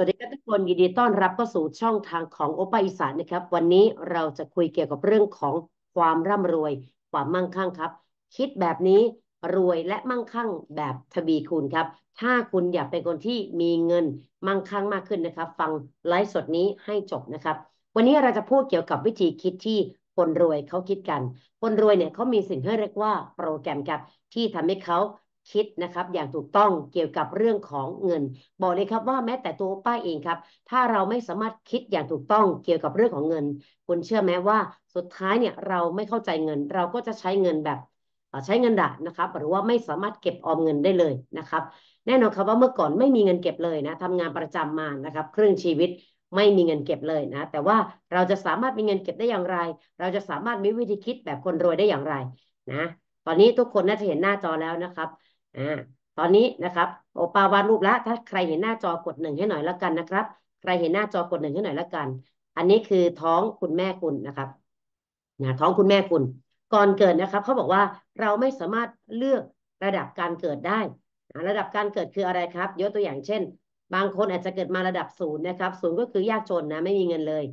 สวัสดีครับทุกคนยินดีต้อนรับเข้าสู่ช่องทางของโอปาอีสานนะครับ วันนี้เราจะคุยเกี่ยวกับเรื่องของความร่ำรวย ความมั่งคั่งครับ คิดแบบนี้ รวยและมั่งคั่งแบบทวีคูณครับ ถ้าคุณอยากเป็นคนที่มีเงินมั่งคั่งมากขึ้นนะครับ ฟังไลฟ์สดนี้ให้จบนะครับ วันนี้เราจะพูดเกี่ยวกับวิธีคิดที่คนรวยเขาคิดกัน คนรวยเนี่ยเขามีสิ่งที่เรียกว่าโปรแกรมครับที่ทำให้เขาคิดนะครับอย่างถูกต้องเกี่ยวกับเรื่องของเงิน บอกเลยครับว่าแม้แต่ตัวป้าเองครับ ถ้าเราไม่สามารถคิดอย่างถูกต้องเกี่ยวกับเรื่องของเงิน คุณเชื่อไหมว่าสุดท้ายเนี่ยเราไม่เข้าใจเงิน เราก็จะใช้เงินแบบใช้เงินดะนะครับ หรือว่าไม่สามารถเก็บออมเงินได้เลยนะครับ แน่นอนครับว่าเมื่อก่อนไม่มีเงินเก็บเลยนะทำงานประจำมานะครับครึ่งชีวิตไม่มีเงินเก็บเลยนะ แต่ว่าเราจะสามารถมีเงินเก็บได้อย่างไร เราจะสามารถมีวิธีคิดแบบคนรวยได้อย่างไรนะ ตอนนี้ทุกคนน่าจะเห็นหน้าจอแล้วนะครับอ่าตอนนี้นะครับ โอปาวาดรูปแล้วถ้าใครเห็นหน้าจอกดหนึ่งให้หน่อยละกันนะครับ ใครเห็นหน้าจอกดหนึ่งให้หน่อยละกัน อันนี้คือท้องคุณแม่คุณนะครับนะท้องคุณแม่คุณ ก่อนเกิดนะครับเขาบอกว่าเราไม่สามารถเลือกระดับการเกิดได้นะระดับการเกิดคืออะไรครับ ยกตัวอย่างเช่น บางคนอาจจะเกิดมาระดับศูนย์นะครับ ศูนย์ก็คือยากจนนะ ไม่มีเงินเลย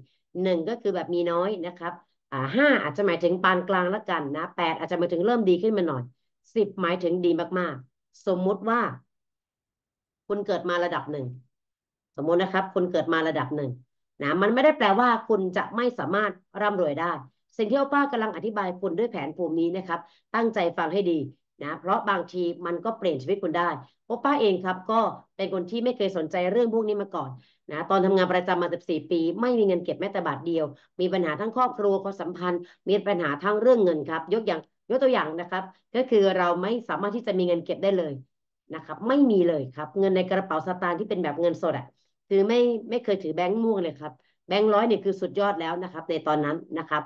หนึ่งก็คือแบบมีน้อยนะครับ อ่าห้าอาจจะหมายถึงปานกลางละกันนะแปดอาจจะหมายถึงเริ่มดีขึ้นมาหน่อย สิบหมายถึงดีมากๆสมมุติว่าคุณเกิดมาระดับหนึ่งสมมุตินะครับ คุณเกิดมาระดับหนึ่งนะ มันไม่ได้แปลว่าคุณจะไม่สามารถร่ำรวยได้สิ่งที่ป้ากำลังอธิบายคุณด้วยแผนภูมินี้นะครับ ตั้งใจฟังให้ดี นะ เพราะบางทีมันก็เปลี่ยนชีวิตคุณได้เพป้าเองครับ ก็เป็นคนที่ไม่เคยสนใจเรื่องพวกนี้มาก่อนนะตอนทำงานประจำมา14ปี ไม่มีเงินเก็บแม้แต่บาทเดียว มีปัญหาทั้งครอบครัวความสัมพันธ์ มีปัญหาทั้งเรื่องเงินครับ ยกอย่างยกตัวอย่างนะครับ ก็คือเราไม่สามารถที่จะมีเงินเก็บได้เลยนะครับ ไม่มีเลยครับ เงินในกระเป๋าสตางค์ที่เป็นแบบเงินสดอะคือไม่ไม่เคยถือแบงค์ม่วงเลยครับแบงค์ร้อยเนี่ยคือสุดยอดแล้วนะครับ ในตอนนั้นนะครับ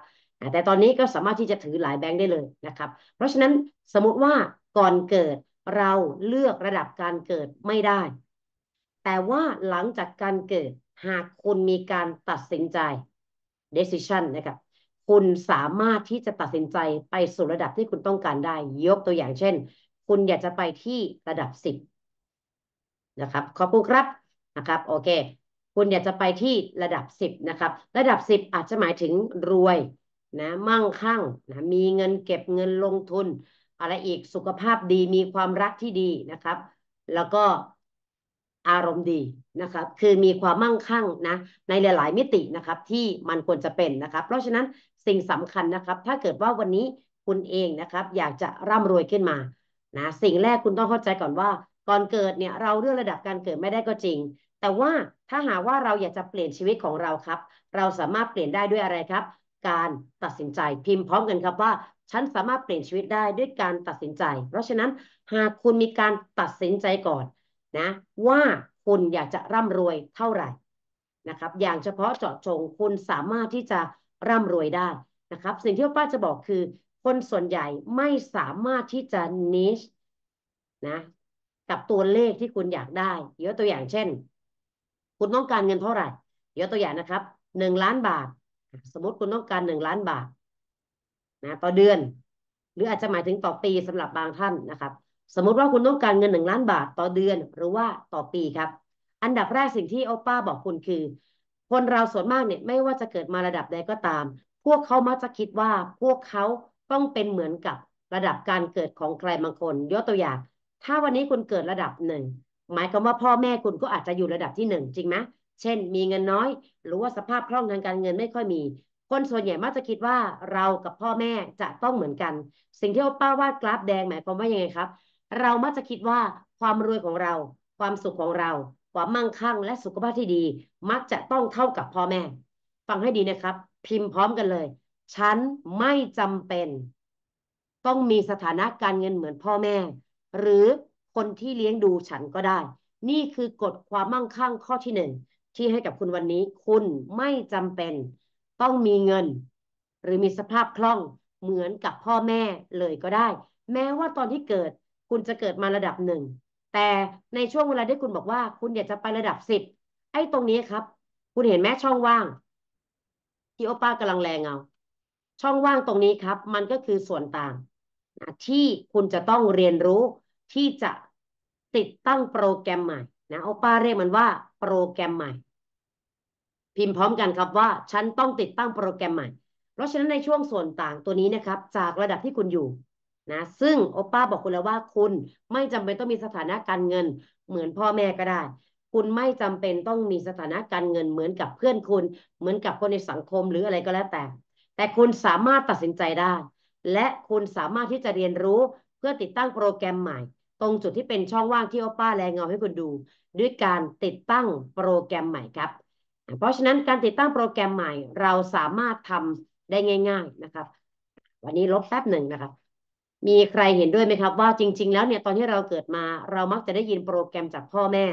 แต่ตอนนี้ก็สามารถที่จะถือหลายแบงค์ได้เลยนะครับ เพราะฉะนั้นสมมติว่าก่อนเกิดเราเลือกระดับการเกิดไม่ได้ แต่ว่าหลังจากการเกิดหากคุณมีการตัดสินใจ decision นะครับคุณสามารถที่จะตัดสินใจไปสู่ระดับที่คุณต้องการได้ ยกตัวอย่างเช่น คุณอยากจะไปที่ระดับสิบนะครับขอบคุณครับนะครับโอเค คุณอยากจะไปที่ระดับสิบนะครับระดับสิบอาจจะหมายถึงรวยนะมั่งคั่งนะมีเงินเก็บเงินลงทุน อะไรอีกสุขภาพดีมีความรักที่ดีนะครับ แล้วก็อารมณ์ดีนะครับ คือมีความมั่งคั่งนะในหลาย ๆ มิตินะครับ ที่มันควรจะเป็นนะครับ เพราะฉะนั้นสิ่งสำคัญนะครับถ้าเกิดว่าวันนี้คุณเองนะครับ อยากจะร่ำรวยขึ้นมานะสิ่งแรกคุณต้องเข้าใจก่อนว่า ก่อนเกิดเนี่ยเราเรื่องระดับการเกิดไม่ได้ก็จริง แต่ว่าถ้าหากว่าเราอยากจะเปลี่ยนชีวิตของเราครับ เราสามารถเปลี่ยนได้ด้วยอะไรครับ การตัดสินใจพิมพ์พร้อมกันครับว่า ฉันสามารถเปลี่ยนชีวิตได้ด้วยการตัดสินใจ เพราะฉะนั้นหากคุณมีการตัดสินใจก่อนนะ ว่าคุณอยากจะร่ำรวยเท่าไหร่นะครับ อย่างเฉพาะเจาะจงคุณสามารถที่จะร่ำรวยได้นะครับ สิ่งที่ป้าจะบอกคือ คนส่วนใหญ่ไม่สามารถที่จะนิชนะ กับตัวเลขที่คุณอยากได้ยกตัวอย่างเช่น คุณต้องการเงินเท่าไหร่ยกตัวอย่างนะครับหนึ่งล้านบาท สมมติคุณต้องการหนึ่งล้านบาท นะ ต่อเดือน หรืออาจจะหมายถึงต่อปีสำหรับบางท่านนะครับ สมมุติว่าคุณต้องการเงินหนึ่งล้านบาทต่อเดือน หรือว่าต่อปีครับ อันดับแรกสิ่งที่โอป้าบอกคุณคือคนเราส่วนมากเนี่ยไม่ว่าจะเกิดมาระดับใดก็ตาม พวกเขามักจะคิดว่าพวกเขาต้องเป็นเหมือนกับระดับการเกิดของใครบางคน ยกตัวอย่าง ถ้าวันนี้คุณเกิดระดับหนึ่ง หมายความว่าพ่อแม่คุณก็อาจจะอยู่ระดับที่หนึ่งจริงไหมเช่นมีเงินน้อย หรือว่าสภาพคล่องทางการเงินไม่ค่อยมี คนส่วนใหญ่มักจะคิดว่าเรากับพ่อแม่จะต้องเหมือนกัน สิ่งที่ราป้าวาดกราฟแดงหมายความว่ายังไงครับ เรามักจะคิดว่าความรวยของเรา ความสุขของเราความมั่งคั่ง และสุขภาพที่ดี มักจะต้องเท่ากับพ่อแม่ ฟังให้ดีนะครับ พิมพ์พร้อมกันเลย ฉันไม่จำเป็น ต้องมีสถานะการเงินเหมือนพ่อแม่ หรือคนที่เลี้ยงดูฉันก็ได้ นี่คือกฎความมั่งคั่งข้อที่หนึ่งที่ให้กับคุณวันนี้ คุณไม่จำเป็น ต้องมีเงิน หรือมีสภาพคล่อง เหมือนกับพ่อแม่เลยก็ได้ แม้ว่าตอนที่เกิด คุณจะเกิดมาระดับหนึ่งแต่ในช่วงเวลาที่คุณบอกว่าคุณอยากจะไประดับสิบไอ้ตรงนี้ครับ คุณเห็นไหมช่องว่างที่โอป้ากำลังแรงเอา ช่องว่างตรงนี้ครับ มันก็คือส่วนต่างนะที่คุณจะต้องเรียนรู้ที่จะติดตั้งโปรแกรมใหม่ นะโอป้าเรียกมันว่า โปรแกรมใหม่ พิมพ์พร้อมกันครับว่า ฉันต้องติดตั้งโปรแกรมใหม่ เพราะฉะนั้นในช่วงส่วนต่างตัวนี้นะครับ จากระดับที่คุณอยู่นะซึ่งโอป้าบอกคุณแล้วว่า คุณไม่จำเป็นต้องมีสถานะการเงินเหมือนพ่อแม่ก็ได้ คุณไม่จำเป็นต้องมีสถานะการเงินเหมือนกับเพื่อนคุณ เหมือนกับคนในสังคมหรืออะไรก็แล้วแต่ แต่คุณสามารถตัดสินใจได้ และคุณสามารถที่จะเรียนรู้เพื่อติดตั้งโปรแกรมใหม่ ตรงจุดที่เป็นช่องว่างที่โอป้าแรงเงาให้คุณดู ด้วยการติดตั้งโปรแกรมใหม่ครับ เพราะฉะนั้นการติดตั้งโปรแกรมใหม่เราสามารถทำได้ง่าย ๆนะครับ วันนี้ลบแป๊บหนึ่งนะครับมีใครเห็นด้วยไหมครับว่าจริง ๆ แล้วเนี่ยตอนที่เราเกิดมา เรามักจะได้ยินโปรแกรมจากพ่อแม่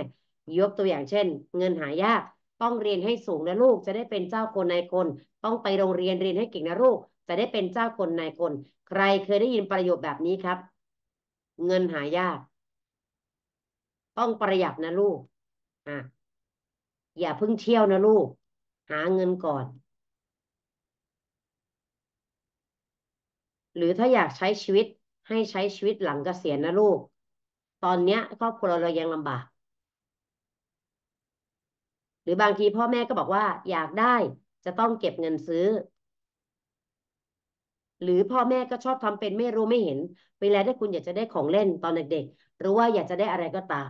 ยกตัวอย่างเช่น เงินหายาก ต้องเรียนให้สูงนะลูก จะได้เป็นเจ้าคนนายคน ต้องไปโรงเรียนเรียนให้เก่งนะลูก จะได้เป็นเจ้าคนนายคนใครเคยได้ยินประโยคแบบนี้ครับ เงินหายาก ต้องประหยัดนะลูกอ่ะอย่าเพิ่งเที่ยวนะลูก หาเงินก่อน หรือถ้าอยากใช้ชีวิตให้ใช้ชีวิตหลังเกษียณนะลูก ตอนเนี้ยครอบครัวเรายังลำบาก หรือบางทีพ่อแม่ก็บอกว่า อยากได้จะต้องเก็บเงินซื้อ หรือพ่อแม่ก็ชอบทำเป็นไม่รู้ไม่เห็นเวลาที่คุณอยากจะได้ของเล่นตอนเด็กๆหรือว่าอยากจะได้อะไรก็ตาม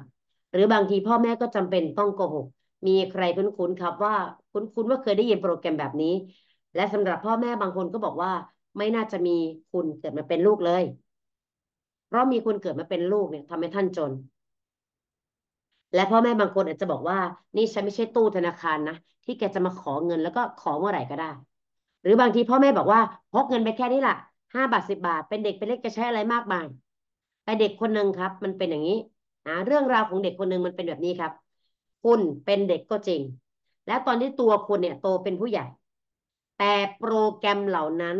หรือบางทีพ่อแม่ก็จำเป็นต้องโกหก มีใครคุ้นๆครับว่าคุ้นๆว่าเคยได้ยินโปรแกรมแบบนี้ และสำหรับพ่อแม่บางคนก็บอกว่า ไม่น่าจะมีคุณเกิดมาเป็นลูกเลยเพราะมีคนเกิดมาเป็นลูกเนี่ยทำให้ท่านจน และพ่อแม่บางคนอาจจะบอกว่านี่ฉันไม่ใช่ตู้ธนาคารนะที่แกจะมาขอเงินแล้วก็ขอเมื่อไหร่ก็ได้ หรือบางทีพ่อแม่บอกว่าพกเงินไปแค่นี้ละห้าบาทสิบบาทเป็นเด็กเป็นเล็กจะใช้อะไรมากมายแต่เด็กคนหนึ่งครับมันเป็นอย่างนี้นะเรื่องราวของเด็กคนหนึ่งมันเป็นแบบนี้ครับ คุณเป็นเด็กก็จริง และตอนที่ตัวคุณเนี่ยโตเป็นผู้ใหญ่แต่โปรแกรมเหล่านั้น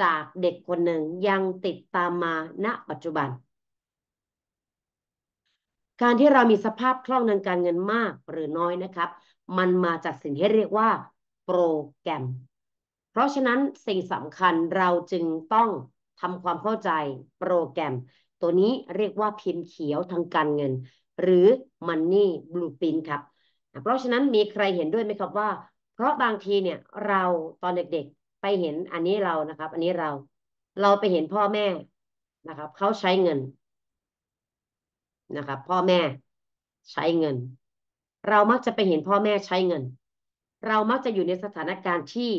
จากเด็กคนหนึ่งยังติดตามมาณปัจจุบัน การที่เรามีสภาพคล่องทางการเงินมากหรือน้อยนะครับ มันมาจากสิ่งที่เรียกว่าโปรแกรม เพราะฉะนั้นสิ่งสำคัญเราจึงต้องทำความเข้าใจโปรแกรม ตัวนี้เรียกว่าพิมพ์เขียวทางการเงินหรือ Money Blueprint ครับเพราะฉะนั้นมีใครเห็นด้วยไหมครับว่าเพราะบางทีเนี่ยเราตอนเด็กๆไปเห็นอันนี้เรานะครับ อันนี้เราเราไปเห็นพ่อแม่นะครับ เขาใช้เงินนะครับ พ่อแม่ใช้เงิน เรามักจะไปเห็นพ่อแม่ใช้เงิน เรามักจะอยู่ในสถานการณ์ที่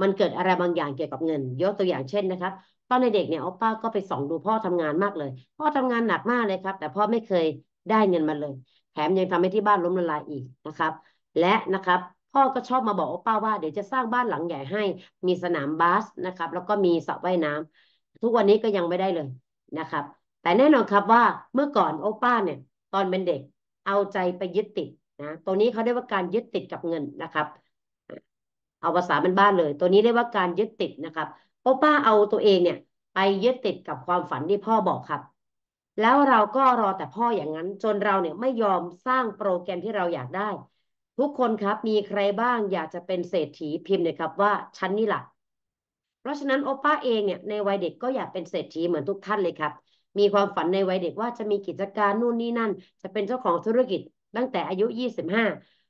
มันเกิดอะไรบางอย่างเกี่ยวกับเงิน ยกตัวอย่างเช่นนะครับ ตอนในเด็กเนี่ยอ๊อป้าก็ไปส่องดูพ่อทำงานมากเลย พ่อทำงานหนักมากเลยครับ แต่พ่อไม่เคยได้เงินมาเลยแถมยังทำให้ที่บ้านล้มละลายอีกนะครับ และนะครับพ่อก็ชอบมาบอกว่าป้าว่าเดี๋ยวจะสร้างบ้านหลังใหญ่ให้ มีสนามบาสนะครับ แล้วก็มีสระว่ายน้ำ ทุกวันนี้ก็ยังไม่ได้เลยนะครับ แต่แน่นอนครับว่าเมื่อก่อนโอป้าเนี่ยตอนเป็นเด็กเอาใจไปยึดติดนะตัวนี้เขาเรียกว่าการยึดติดกับเงินนะครับ เอาภาษาบ้านๆเลย ตัวนี้เรียกว่าการยึดติดนะครับโอป้าเอาตัวเองเนี่ย ไปยึดติดกับความฝันที่พ่อบอกครับ แล้วเราก็รอแต่พ่ออย่างนั้น จนเราเนี่ยไม่ยอมสร้างโปรแกรมที่เราอยากได้ทุกคนครับ มีใครบ้างอยากจะเป็นเศรษฐีพิมพ์เลยครับว่าฉันนี่แหละเพราะฉะนั้นโอป้าเองเนี่ยในวัยเด็กก็อยากเป็นเศรษฐีเหมือนทุกท่านเลยครับมีความฝันในวัยเด็กว่าจะมีกิจการนู่นนี่นั่น จะเป็นเจ้าของธุรกิจตั้งแต่อายุยี่สิบห้า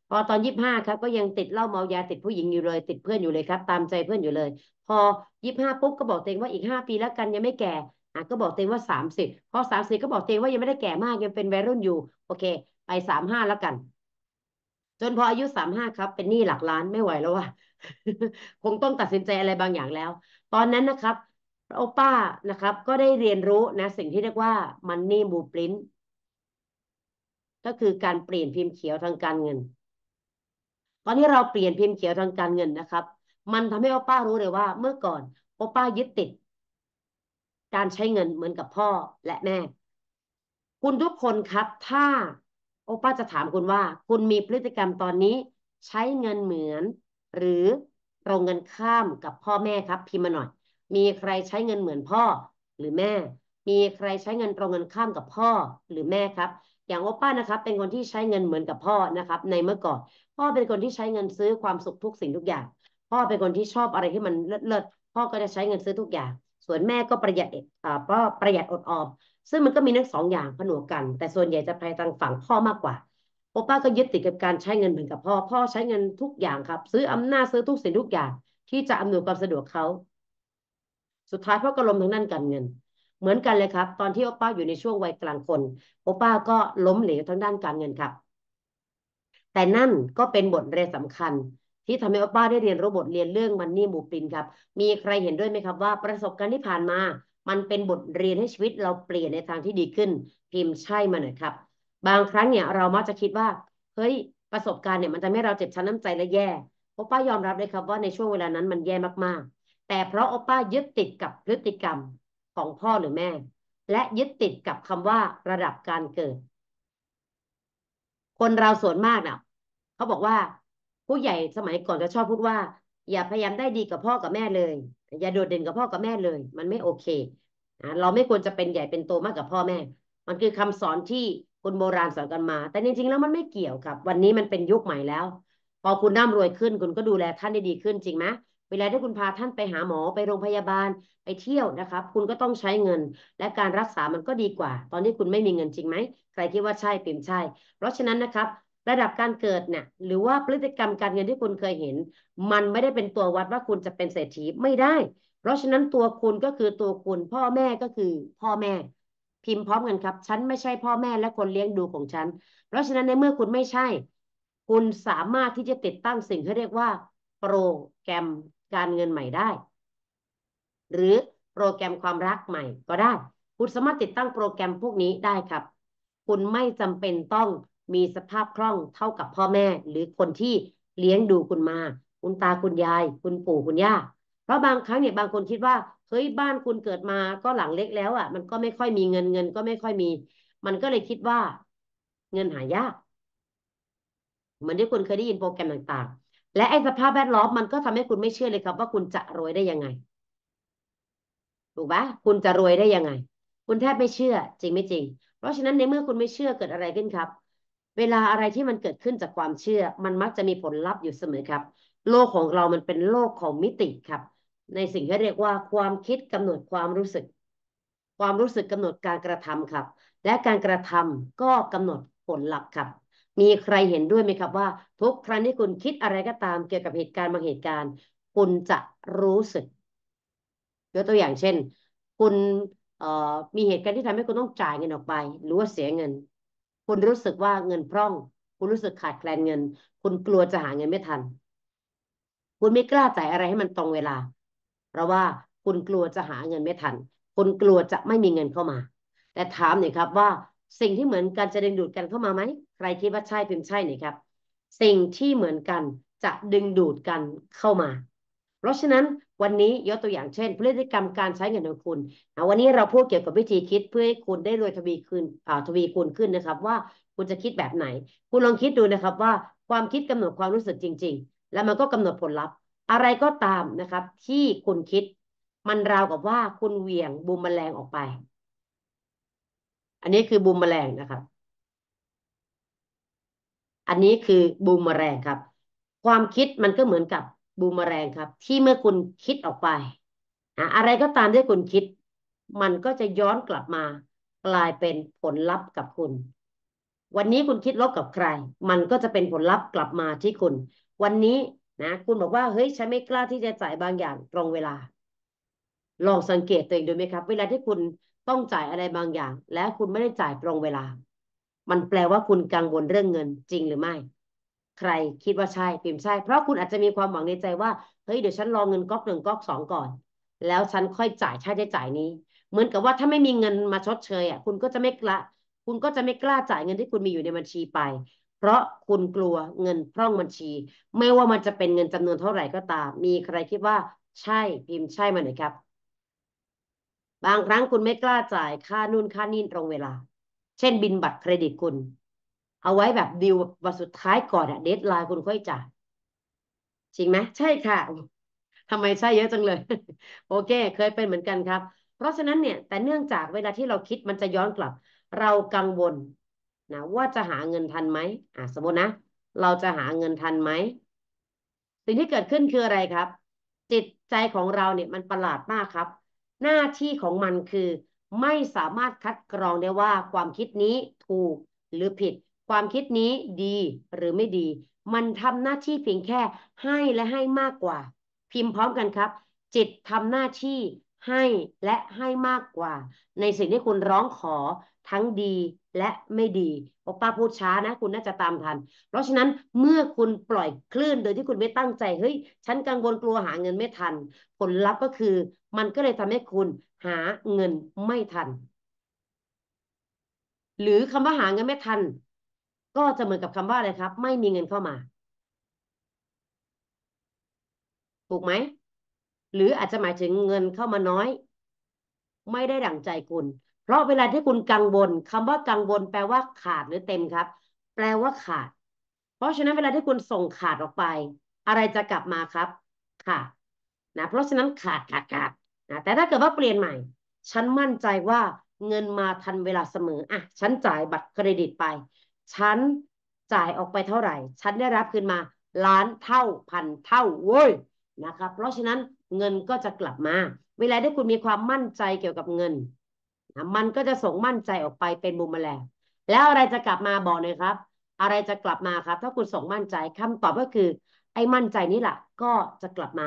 พอตอนยี่สิบห้าครับก็ยังติดเหล้าเมายาติดผู้หญิงอยู่เลย ติดเพื่อนอยู่เลยครับ ตามใจเพื่อนอยู่เลย พอยี่สิบห้าปุ๊บก็บอกตเองว่าอีกห้าปีแล้วกันยังไม่แก่อ่ะก็บอกตเองว่าสามสิบพอสามสิบก็บอกตเองว่ายังไม่ได้แก่มาก ยังเป็นวัยรุ่นอยู่ โอเค ไปสามห้าแล้วกันจนพออายุสามห้าครับ เป็นหนี้หลักล้านไม่ไหวแล้วว่ะ คงต้องตัดสินใจอะไรบางอย่างแล้ว ตอนนั้นนะครับ โอป้านะครับก็ได้เรียนรู้นะ สิ่งที่เรียกว่ามันนี่บูปลินก็คือการเปลี่ยนพิมพ์เขียวทางการเงิน ตอนที่เราเปลี่ยนพิมพ์เขียวทางการเงินนะครับ มันทำให้โอป้ารู้เลยว่า เมื่อก่อน โอป้ายึดติด การใช้เงินเหมือนกับพ่อและแม่คุณทุกคนครับ ถ้าโอป้าจะถามคุณว่า คุณมีพฤติกรรมตอนนี้ ใช้เงินเหมือน หรือตรงกันข้ามกับพ่อแม่ครับ พิมพ์มาหน่อยมีใครใช้เงินเหมือนพ่อหรือแม่ มีใครใช้เงินตรงกันข้ามกับพ่อหรือแม่ครับ อย่างโอป้านะครับ เป็นคนที่ใช้เงินเหมือนกับพ่อนะครับในเมื่อก่อน พ่อเป็นคนที่ใช้เงินซื้อความสุขทุกสิ่งทุกอย่าง พ่อเป็นคนที่ชอบอะไรที่มันเลิศเลิศพ่อก็จะใช้เงินซื้อทุกอย่าง ส่วนแม่ก็ประหยัดอ่า่อประหยัดอดออมซึ่งมันก็มีทั้งสองอย่างผนวกกัน แต่ส่วนใหญ่จะไปทางฝั่งพ่อมากกว่าโอป้าก็ยึดติดกับการใช้เงินเหมือนกับพ่อ พ่อ ใช้เงินทุกอย่างครับ ซื้ออำนาจซื้อทุกสิ่งทุกอย่างที่จะอำนวยความสะดวกเขาสุดท้ายพ่อก็ล้มทางด้านการเงิน เหมือนกันเลยครับ ตอนที่โอป้าอยู่ในช่วงวัยกลางคนโอป้าก็ล้มเหลวทางด้านการเงินครับ แต่นั่นก็เป็นบทเรียนสำคัญ ที่ทำให้โอป้าได้เรียนรู้บทเรียนเรื่องมันนี่บูปินครับ มีใครเห็นด้วยไหมครับว่าประสบการณ์ที่ผ่านมามันเป็นบทเรียนให้ชีวิตเราเปลี่ยนในทางที่ดีขึ้นพิมพ์ใช่มาหน่อยครับ บางครั้งเนี่ยเรามักจะคิดว่าเฮ้ย ประสบการณ์เนี่ยมันจะไม่เราเจ็บช้ำน้ำใจและแย่โอป้ายอมรับเลยครับว่าในช่วงเวลานั้นมันแย่มากๆ แต่เพราะโอป้ายึดติดกับพฤติกรรมของพ่อหรือแม่ และยึดติดกับคำว่าระดับการเกิด คนเราส่วนมากนี่ะเขาบอกว่า ผู้ใหญ่สมัยก่อนจะชอบพูดว่า อย่าพยายามได้ดีกับพ่อกับแม่เลยอย่าโดดเด่นกับพ่อกับแม่เลย มันไม่โอเคนะเราไม่ควรจะเป็นใหญ่เป็นโตมากกับพ่อแม่ มันคือคำสอนที่คนโบราณสอนกันมา แต่จริงๆแล้วมันไม่เกี่ยวกับ วันนี้มันเป็นยุคใหม่แล้ว พอคุณร่ำรวยขึ้น คุณก็ดูแลท่านได้ดีขึ้นจริงไหมเวลาที่คุณพาท่านไปหาหมอไปโรงพยาบาลไปเที่ยวนะครับคุณก็ต้องใช้เงิน และการรักษา มันก็ดีกว่า ตอนที่คุณไม่มีเงินจริงไหมใครคิดว่าใช่ปิ่มใช่ เพราะฉะนั้นนะครับระดับการเกิดเนี่ย หรือว่าพฤติกรรมการเงินที่คุณเคยเห็น มันไม่ได้เป็นตัววัดว่าคุณจะเป็นเศรษฐีไม่ได้ เพราะฉะนั้นตัวคุณก็คือตัวคุณพ่อแม่ก็คือพ่อแม่ พิมพ์พร้อมกันครับฉันไม่ใช่ พ่อแม่และคนเลี้ยงดูของฉัน เพราะฉะนั้นในเมื่อคุณไม่ใช่ คุณสามารถที่จะติดตั้งสิ่งที่เรียกว่า โปรแกรมการเงินใหม่ได้ หรือโปรแกรมความรักใหม่ก็ได้ คุณสามารถติดตั้งโปรแกรมพวกนี้ได้ครับ คุณไม่จำเป็นต้องมีสภาพคล่องเท่ากับพ่อแม่หรือคนที่เลี้ยงดูคุณมา คุณตาคุณยาย คุณปู่คุณย่าเพราะบางครั้งเนี่ยบางคนคิดว่าเฮ้ยบ้านคุณเกิดมาก็หลังเล็กแล้วอ่ะ มันก็ไม่ค่อยมีเงินเงินก็ไม่ค่อยมี มันก็เลยคิดว่า เงินหายาก เหมือนที่คุณเคยได้ยินโปรแกรมต่าง ๆ และไอสภาพแวดล้อมมันก็ทำให้คุณไม่เชื่อเลยครับ ว่าคุณจะรวยได้ยังไง ถูกปะคุณจะรวยได้ยังไง คุณแทบไม่เชื่อจริงไม่จริงเพราะฉะนั้นในเมื่อคุณไม่เชื่อเกิดอะไรขึ้นครับเวลาอะไรที่มันเกิดขึ้นจากความเชื่อ มันมักจะมีผลลัพธ์อยู่เสมอครับ โลกของเรามันเป็นโลกของมิติครับ ในสิ่งที่เรียกว่าความคิดกำหนดความรู้สึก ความรู้สึกกำหนดการกระทำครับ และการกระทำก็กำหนดผลลัพธ์ครับ มีใครเห็นด้วยไหมครับว่า ทุกครั้งที่คุณคิดอะไรก็ตามเกี่ยวกับเหตุการณ์บางเหตุการณ์ คุณจะรู้สึกยกตัวอย่างเช่น คุณมีเหตุการณ์ที่ทำให้คุณต้องจ่ายเงินออกไป หรือว่าเสียเงินคุณรู้สึกว่าเงินพร่อง คุณรู้สึกขาดแคลนเงิน คุณกลัวจะหาเงินไม่ทัน คุณไม่กล้าจ่ายอะไรให้มันตรงเวลา เพราะว่าคุณกลัวจะหาเงินไม่ทัน คุณกลัวจะไม่มีเงินเข้ามา แต่ถามหน่อยครับว่า สิ่งที่เหมือนกันจะดึงดูดกันเข้ามาไหม ใครคิดว่าใช่เป็นใช่หน่อยครับ สิ่งที่เหมือนกันจะดึงดูดกันเข้ามาเพราะฉะนั้นวันนี้ยกตัวอย่างเช่น พฤติกรรมการใช้เงินของคุณวันนี้เราพูดเกี่ยวกับวิธีคิดเพื่อให้คุณได้รวยทวีคืนทวีคูณขึ้นนะครับ ว่าคุณจะคิดแบบไหน คุณลองคิดดูนะครับว่าความคิดกำหนดความรู้สึกจริง ๆ แล้วมันก็กำหนดผลลัพธ์ อะไรก็ตามนะครับ ที่คุณคิดมันราวกับว่าคุณเหวี่ยงบูมแมลงออกไป อันนี้คือบูมแมลงนะครับ อันนี้คือบูมแมลงครับ ความคิดมันก็เหมือนกับบูมเมแรงครับ ที่เมื่อคุณคิดออกไปนะอะไรก็ตามที่คุณคิด มันก็จะย้อนกลับมา กลายเป็นผลลัพธ์กับคุณ วันนี้คุณคิดลบกับใคร มันก็จะเป็นผลลัพธ์กลับมาที่คุณ วันนี้นะ คุณบอกว่าเฮ้ยฉันไม่กล้าที่จะจ่ายบางอย่างตรงเวลา ลองสังเกตตัวเองดูไหมครับเวลาที่คุณต้องจ่ายอะไรบางอย่าง และคุณไม่ได้จ่ายตรงเวลา มันแปลว่าคุณกังวลเรื่องเงินจริงหรือไม่ใครคิดว่าใช่พิมพ์ใช่ เพราะคุณอาจจะมีความหวังในใจว่าเฮ้ยเดี๋ยวฉันรองเงินก๊อกหนึ่งก๊อกสองก่อน แล้วฉันค่อยจ่ายค่าใช้จ่ายนี้ เหมือนกับว่าถ้าไม่มีเงินมาชดเชยอ่ะคุณก็จะไม่ละคุณก็จะไม่กล้าจ่ายเงินที่คุณมีอยู่ในบัญชีไป เพราะคุณกลัวเงินพร่องบัญชี ไม่ว่ามันจะเป็นเงินจำนวนเท่าไหร่ก็ตาม มีใครคิดว่าใช่พิมพ์ใช่มาหน่อยครับ บางครั้งคุณไม่กล้าจ่าย ค่านู่นค่านี่ตรงเวลา เช่นบินบัตรเครดิตคุณเอาไว้แบบดิววันสุดท้ายก่อนอะเดทไลน์คุณค่อยจ่ายจริงไหมใช่ค่ะทำไมใช่เยอะจังเลย โอเคเคยเป็นเหมือนกันครับ เพราะฉะนั้นเนี่ย แต่เนื่องจากเวลาที่เราคิดมันจะย้อนกลับ เรากังวล นะว่าจะหาเงินทันไหมอ่ะสมมตินะเราจะหาเงินทันไหมสิ่งที่เกิดขึ้นคืออะไรครับ จิตใจของเราเนี่ยมันประหลาดมากครับ หน้าที่ของมันคือ ไม่สามารถคัดกรองได้ว่าความคิดนี้ถูกหรือผิดความคิดนี้ดีหรือไม่ดี มันทำหน้าที่เพียงแค่ให้และให้มากกว่า พิมพ์พร้อมกันครับจิตทำหน้าที่ให้และให้มากกว่า ในสิ่งที่คุณร้องขอ ทั้งดีและไม่ดีโอป้าพูดช้านะคุณน่าจะตามทัน เพราะฉะนั้นเมื่อคุณปล่อยคลื่นโดยที่คุณไม่ตั้งใจเฮ้ยฉันกังวลกลัวหาเงินไม่ทัน ผลลัพธ์ก็คือ มันก็เลยทำให้คุณหาเงินไม่ทัน หรือคำว่าหาเงินไม่ทันก็จะเหมือนกับคำว่าอะไรครับ ไม่มีเงินเข้ามา ถูกไหม หรืออาจจะหมายถึงเงินเข้ามาน้อย ไม่ได้ดั่งใจคุณเพราะเวลาที่คุณกังวลคำว่ากังวลแปลว่าขาดหรือเต็มครับ แปลว่าขาด เพราะฉะนั้นเวลาที่คุณส่งขาดออกไป อะไรจะกลับมาครับขาดนะเพราะฉะนั้นขาดขาดขาดนะแต่ถ้าเกิดว่าเปลี่ยนใหม่ ฉันมั่นใจว่า เงินมาทันเวลาเสมออ่ะ ฉันจ่ายบัตรเครดิตไปฉันจ่ายออกไปเท่าไหร่ฉันได้รับคืนมาล้านเท่าพันเท่าโว้ยนะครับ เพราะฉะนั้นเงินก็จะกลับมา เวลาที่คุณมีความมั่นใจเกี่ยวกับเงินนะมันก็จะส่งมั่นใจออกไปเป็นบูมแมลงแล้วอะไรจะกลับมาบอกเลยครับ อะไรจะกลับมาครับ ถ้าคุณส่งมั่นใจคำตอบก็คือ ไอ้มั่นใจนี่แหละก็จะกลับมา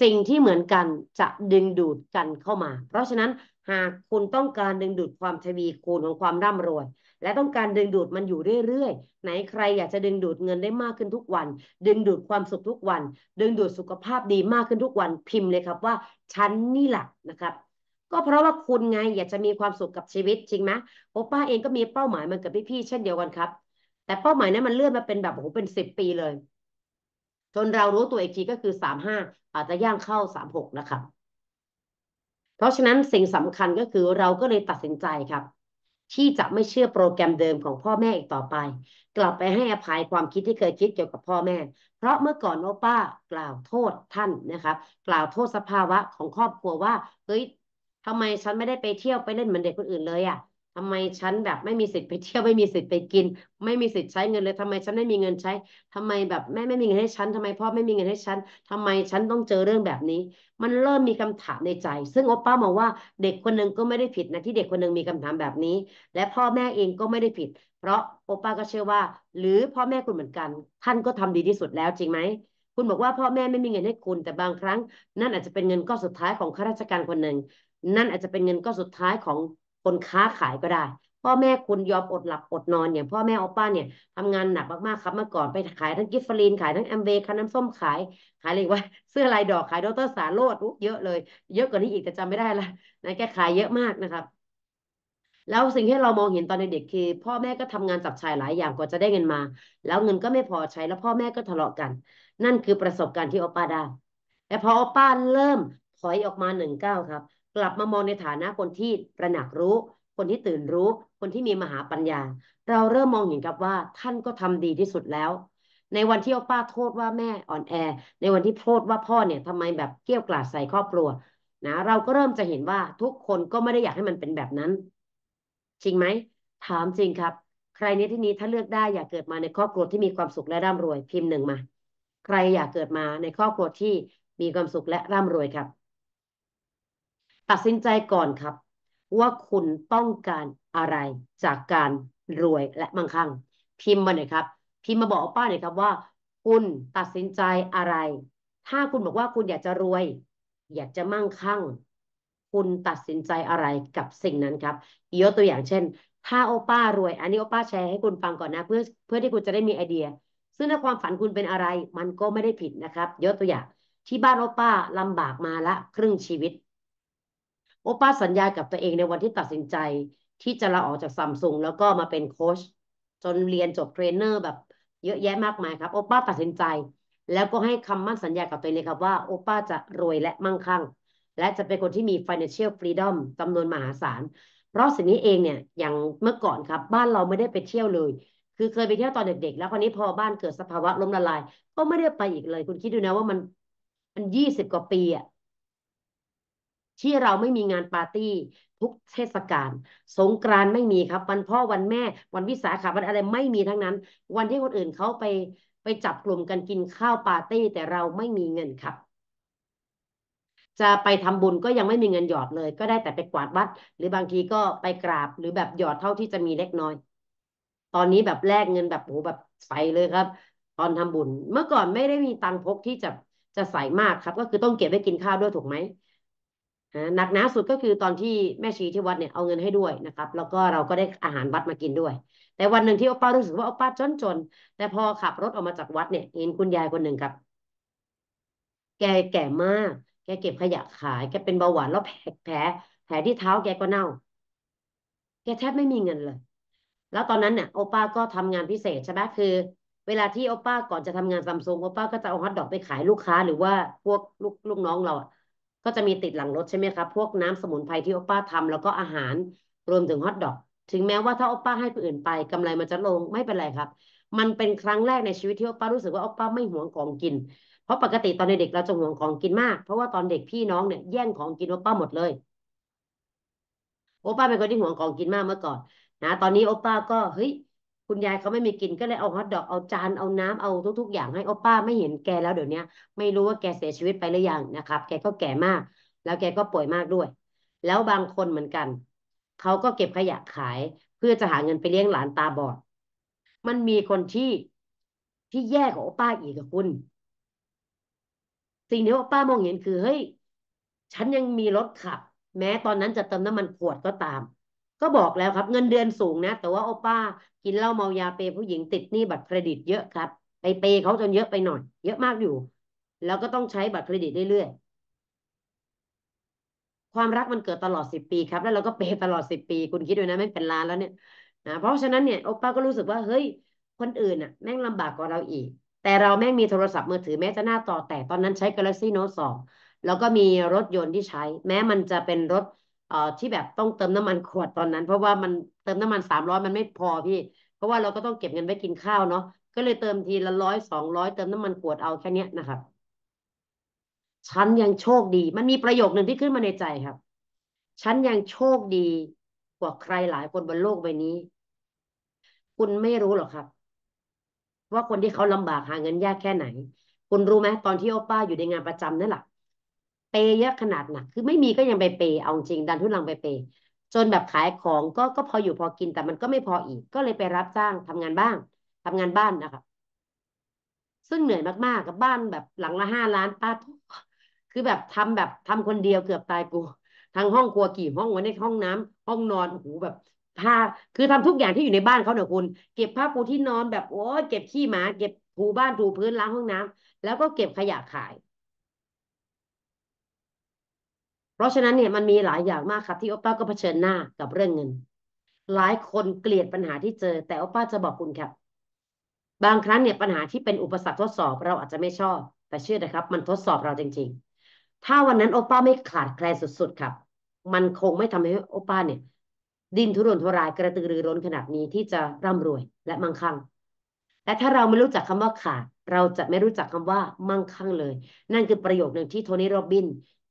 สิ่งที่เหมือนกันจะดึงดูดกันเข้ามา เพราะฉะนั้น หากคุณต้องการดึงดูดความทวีคูณของความร่ำรวยและต้องการดึงดูดมันอยู่เรื่อยๆไหนใครอยากจะดึงดูดเงินได้มากขึ้นทุกวัน ดึงดูดความสุขทุกวัน ดึงดูดสุขภาพดีมากขึ้นทุกวันพิมพ์เลยครับว่าฉันนี่แหละนะครับ ก็เพราะว่าคุณไงอยากจะมีความสุขกับชีวิตจริงไหมโอป้าเองก็มีเป้าหมายมันกับพี่ๆเช่นเดียวกันครับ แต่เป้าหมายนั้นมันเลื่อนมาเป็นแบบโอ้โหเป็นสิบปีเลยจนเรารู้ตัวอีกทีก็คือสามห้าอาจจะย่างเข้าสามหกนะครับ เพราะฉะนั้นสิ่งสำคัญก็คือเราก็เลยตัดสินใจครับที่จะไม่เชื่อโปรแกรมเดิมของพ่อแม่อีกต่อไป กลับไปให้อภัยความคิดที่เคยคิดเกี่ยวกับพ่อแม่ เพราะเมื่อก่อนโอป้ากล่าวโทษท่านนะครับกล่าวโทษสภาวะของครอบครัวว่า เฮ้ยทำไมฉันไม่ได้ไปเที่ยวไปเล่นเหมือนเด็กคนอื่นเลยอะ่ะทำไมฉันแบบไม่มีสิทธิ์ไปเที่ยวไม่มีสิทธิ์ไปกิน ไม่มีสิทธิ์ใช้เงินเลยทำไมฉันไม่มีเงินใช้ ทำไมแบบแม่ไม่มีเงินให้ฉันทำไมพ่อไม่มีเงินให้ฉันทำไมฉันต้องเจอเรื่องแบบนี้ มันเริ่มมีคำถามในใจ ซึ่งโอป้ามองว่าเด็กคนหนึ่งก็ไม่ได้ผิดนะที่เด็กคนหนึ่งมีคำถามแบบนี้ และพ่อแม่เองก็ไม่ได้ผิด เพราะโอป้าก็เชื่อว่าหรือพ่อแม่คุณเหมือนกัน ท่านก็ทำดีที่สุดแล้วจริงไหมคุณบอกว่าพ่อแม่ไม่มีเงินให้คุณ แต่บางครั้ง นั่นอาจจะเป็นเงินก้อนสุดท้ายของข้าราชการคนหนึ่งนั่นอาจจะเป็นเงินก้อนสุดท้ายของคนค้าขายก็ได้ พ่อแม่คุณยอมอดหลับอดนอนอย่างพ่อแม่ออป้าเนี่ยทำงานหนักมากๆครับเมื่อก่อนไปขายทั้งกิฟฟรีนขายทั้งแอมเวย์ขายน้ำส้มขายขายอะไรวะเสื้อลายดอกขายดเตอร์สารโลดุเยอะเลยเยอะกว่านี้อีกแต่จำไม่ได้ละนะแกขายเยอะมากนะครับแล้วสิ่งที่เรามองเห็นตอนในเด็กคือพ่อแม่ก็ทำงานจับชายหลายอย่างกว่าจะได้เงินมา แล้วเงินก็ไม่พอใช้แล้วพ่อแม่ก็ทะเลาะกัน นั่นคือประสบการณ์ที่ออป้าได้แต่พอออป้าเริ่มถอยออกมาหนึ่งเก้าครับกลับมามองในฐานะคนที่ระหนักรู้ คนที่ตื่นรู้ คนที่มีมหาปัญญา เราเริ่มมองเห็นกับว่าท่านก็ทำดีที่สุดแล้ว ในวันที่เอาป้าโทษว่าแม่อ่อนแอ ในวันที่โทษว่าพ่อเนี่ยทำไมแบบเกี้ยวกลาดใส่ครอบครัวนะเราก็เริ่มจะเห็นว่าทุกคนก็ไม่ได้อยากให้มันเป็นแบบนั้น จริงไหมถามจริงครับ ใครในที่นี้ถ้าเลือกได้อยากเกิดมาในครอบครัวที่มีความสุขและร่ำรวยพิมพ์หนึ่งมาใครอยากเกิดมาในครอบครัวที่มีความสุขและร่ำรวยครับตัดสินใจก่อนครับ ว่าคุณต้องการอะไรจากการรวยและมั่งคั่ง พิมพ์มาหน่อยครับพิมพ์มาบอกป้าหน่อยครับว่า คุณตัดสินใจอะไร ถ้าคุณบอกว่าคุณอยากจะรวย อยากจะมั่งคั่ง คุณตัดสินใจอะไรกับสิ่งนั้นครับยกตัวอย่างเช่น ถ้าโอป้ารวย อันนี้โอป้าแชร์ให้คุณฟังก่อนนะเพื่อเพื่อที่คุณจะได้มีไอเดีย ซึ่งถ้าความฝันคุณเป็นอะไร มันก็ไม่ได้ผิดนะครับยกตัวอย่าง ที่บ้านโอป้าลำบากมาละครึ่งชีวิตโอป้าสัญญากับตัวเองในวันที่ตัดสินใจที่จะลาออกจากซัมซุงแล้วก็มาเป็นโค้ชจนเรียนจบเทรนเนอร์แบบเยอะแยะมากมายครับ โอป้าตัดสินใจ แล้วก็ให้คำมั่นสัญญากับตัวเองเลยครับว่าโอป้าจะรวยและมั่งคั่ง และจะเป็นคนที่มี financial freedom จำนวนมหาศาล เพราะสิ่งนี้เองเนี่ยอย่างเมื่อก่อนครับ บ้านเราไม่ได้ไปเที่ยวเลย คือเคยไปเที่ยวตอนเด็กๆ แล้วคราวนี้พอบ้านเกิดสภาวะล้มละลายก็ไม่ได้ไปอีกเลย คุณคิดดูนะว่ามันมันยี่สิบกว่าปีอะที่เราไม่มีงานปาร์ตี้ทุกเทศกาลสงกรานต์ไม่มีครับ วันพ่อวันแม่ วันวิสาขบวันอะไรไม่มีทั้งนั้น วันที่คนอื่นเขาไป ไปจับกลุ่มกันกินข้าวปาร์ตี้แต่เราไม่มีเงินครับ จะไปทำบุญก็ยังไม่มีเงินหยอดเลย ก็ได้แต่ไปกวาดวัด หรือบางทีก็ไปกราบหรือแบบหยอดเท่าที่จะมีเล็กน้อย ตอนนี้แบบแลกเงินแบบโหแบบใสเลยครับ ตอนทำบุญเมื่อก่อนไม่ได้มีตังพกที่จะจะใส่มากครับก็คือต้องเก็บไว้กินข้าวด้วยถูกไหมหนักหนาสุดก็คือตอนที่แม่ชีที่วัดเนี่ยเอาเงินให้ด้วยนะครับ แล้วก็เราก็ได้อาหารวัดมากินด้วย แต่วันหนึ่งที่โอป้ารู้สึกว่าโอป้าจนจน แต่พอขับรถออกมาจากวัดเนี่ยเห็นคุณยายคนหนึ่งครับ แกแก่มาก แกเก็บขยะขายแกเป็นเบาหวานแล้วแผลแผลแผลที่เท้าแกก็เน่า แกแทบไม่มีเงินเลย แล้วตอนนั้นเนี่ยโอป้าก็ทำงานพิเศษใช่ไหมคือ เวลาที่โอป้าก่อนจะทำงานซัมซุงโอป้าก็จะเอาฮอทดอกไปขายลูกค้าหรือว่าพวกลูกลูกน้องเราอะก็จะมีติดหลังรถใช่ไหมครับ พวกน้ำสมุนไพรที่โอป้าทำแล้วก็อาหารรวมถึงฮอทดอก ถึงแม้ว่าถ้าโอป้าให้ผู้อื่นไปกำไรมันจะลงไม่เป็นไรครับ มันเป็นครั้งแรกในชีวิตที่โอป้ารู้สึกว่าโอป้าไม่หวงของกิน เพราะปกติตอนเด็กเราจะหวงของกินมาก เพราะว่าตอนเด็กพี่น้องเนี่ย แย่งของกินโอป้าหมดเลย โอป้าเป็นคนที่หวงของกินมากเมื่อก่อนนะ ตอนนี้โอป้าก็เฮ้ยคุณยายเขาไม่มีกินก็เลยเอาฮอทดอกเอาจาน เอาน้ำเอาทุกๆอย่างให้ โอป้าไม่เห็นแกแล้วเดี๋ยวนี้ไม่รู้ว่าแกเสียชีวิตไปหรือยังนะครับ แกก็แก่มาก แล้วแกก็ป่วยมากด้วย แล้วบางคนเหมือนกันเขาก็เก็บขยะขายเพื่อจะหาเงินไปเลี้ยงหลานตาบอด มันมีคนที่ที่แย่กว่าโอป้าอีกคุณ สิ่งที่โอป้ามองเห็นคือเฮ้ยฉันยังมีรถขับ แม้ตอนนั้นจะเติมน้ำมันขวดก็ตามก็บอกแล้วครับเงินเดือนสูงนะแต่ว่าโอป้ากินเหล้าเมายาเปผู้หญิงติดหนี้บัตรเครดิตเยอะครับไปเปเขาจนเยอะไปหน่อย เยอะมากอยู่ แล้วก็ต้องใช้บัตรเครดิตเรื่อยๆความรักมันเกิดตลอดสิบปีครับ แล้วเราก็เปตลอดสิบปี คุณคิดดูนะ ไม่เป็นล้านแล้วเนี่ยนะเพราะฉะนั้นเนี่ยโอป้าก็รู้สึกว่า เฮ้ย คนอื่นอ่ะแม่งลำบากกว่าเราอีก แต่เราแม่งมีโทรศัพท์มือถือแม้จะหน้าต่อแต่ตอนนั้นใช้ Galaxy Note 2แล้วก็มีรถยนต์ที่ใช้ แม้มันจะเป็นรถเอ่อที่แบบต้องเติมน้ำมันขวดตอนนั้น เพราะว่ามันเติมน้ำมันสามร้อยมันไม่พอพี่ เพราะว่าเราก็ต้องเก็บเงินไว้กินข้าวเนาะก็เลยเติมทีละร้อยสองร้อยเติมน้ำมันขวดเอาแค่เนี้ยนะครับฉันยังโชคดี มันมีประโยคหนึ่งที่ขึ้นมาในใจครับ ฉันยังโชคดีกว่าใครหลายคนบนโลกใบนี้ คุณไม่รู้หรอกครับว่าคนที่เขาลำบากหาเงินยากแค่ไหน คุณรู้ไหมตอนที่โอป้าอยู่ในงานประจำนั่นแหละเปย์เยอะขนาดน่ะ คือไม่มีก็ยังไปเปย์เอาจริง ดันทุนลังไปเปย์จนแบบขายของก็ก็พออยู่พอกิน แต่มันก็ไม่พออีก ก็เลยไปรับจ้างทำงานบ้าง ทำงานบ้านนะคะซึ่งเหนื่อยมาก ๆ กับบ้านแบบหลังละห้าล้านป้าทุก คือแบบทำแบบทำคนเดียวเกือบตายกูทั้งห้องครัวกี่ห้องวันนี้ห้องน้ำ ห้องนอน โอ้โหแบบผ้า คือทำทุกอย่างที่อยู่ในบ้านเขาเนี่ยคุณ เก็บผ้าปูที่นอนแบบโอ้ยเก็บขี้หมา เก็บถูบ้านถูพื้นล้างห้องน้ำ แล้วก็เก็บขยะขายเพราะฉะนั้นเนี่ยมันมีหลายอย่างมากครับที่โอป้าก็เผชิญหน้ากับเรื่องเงิน หลายคนเกลียดปัญหาที่เจอ แต่โอป้าจะบอกคุณครับ บางครั้งเนี่ยปัญหาที่เป็นอุปสรรคทดสอบเราอาจจะไม่ชอบ แต่เชื่อนะครับ มันทดสอบเราจริงๆ ถ้าวันนั้นโอป้าไม่ขาดแคลนสุดๆครับ มันคงไม่ทำให้โอป้าเนี่ย ดิ้นทุรนทุรายกระตือรือร้นขนาดนี้ที่จะร่ำรวยและมั่งคั่งและถ้าเราไม่รู้จักคำว่าขาด เราจะไม่รู้จักคำว่ามั่งคั่งเลย นั่นคือประโยคหนึ่งที่โทนี่โรบิน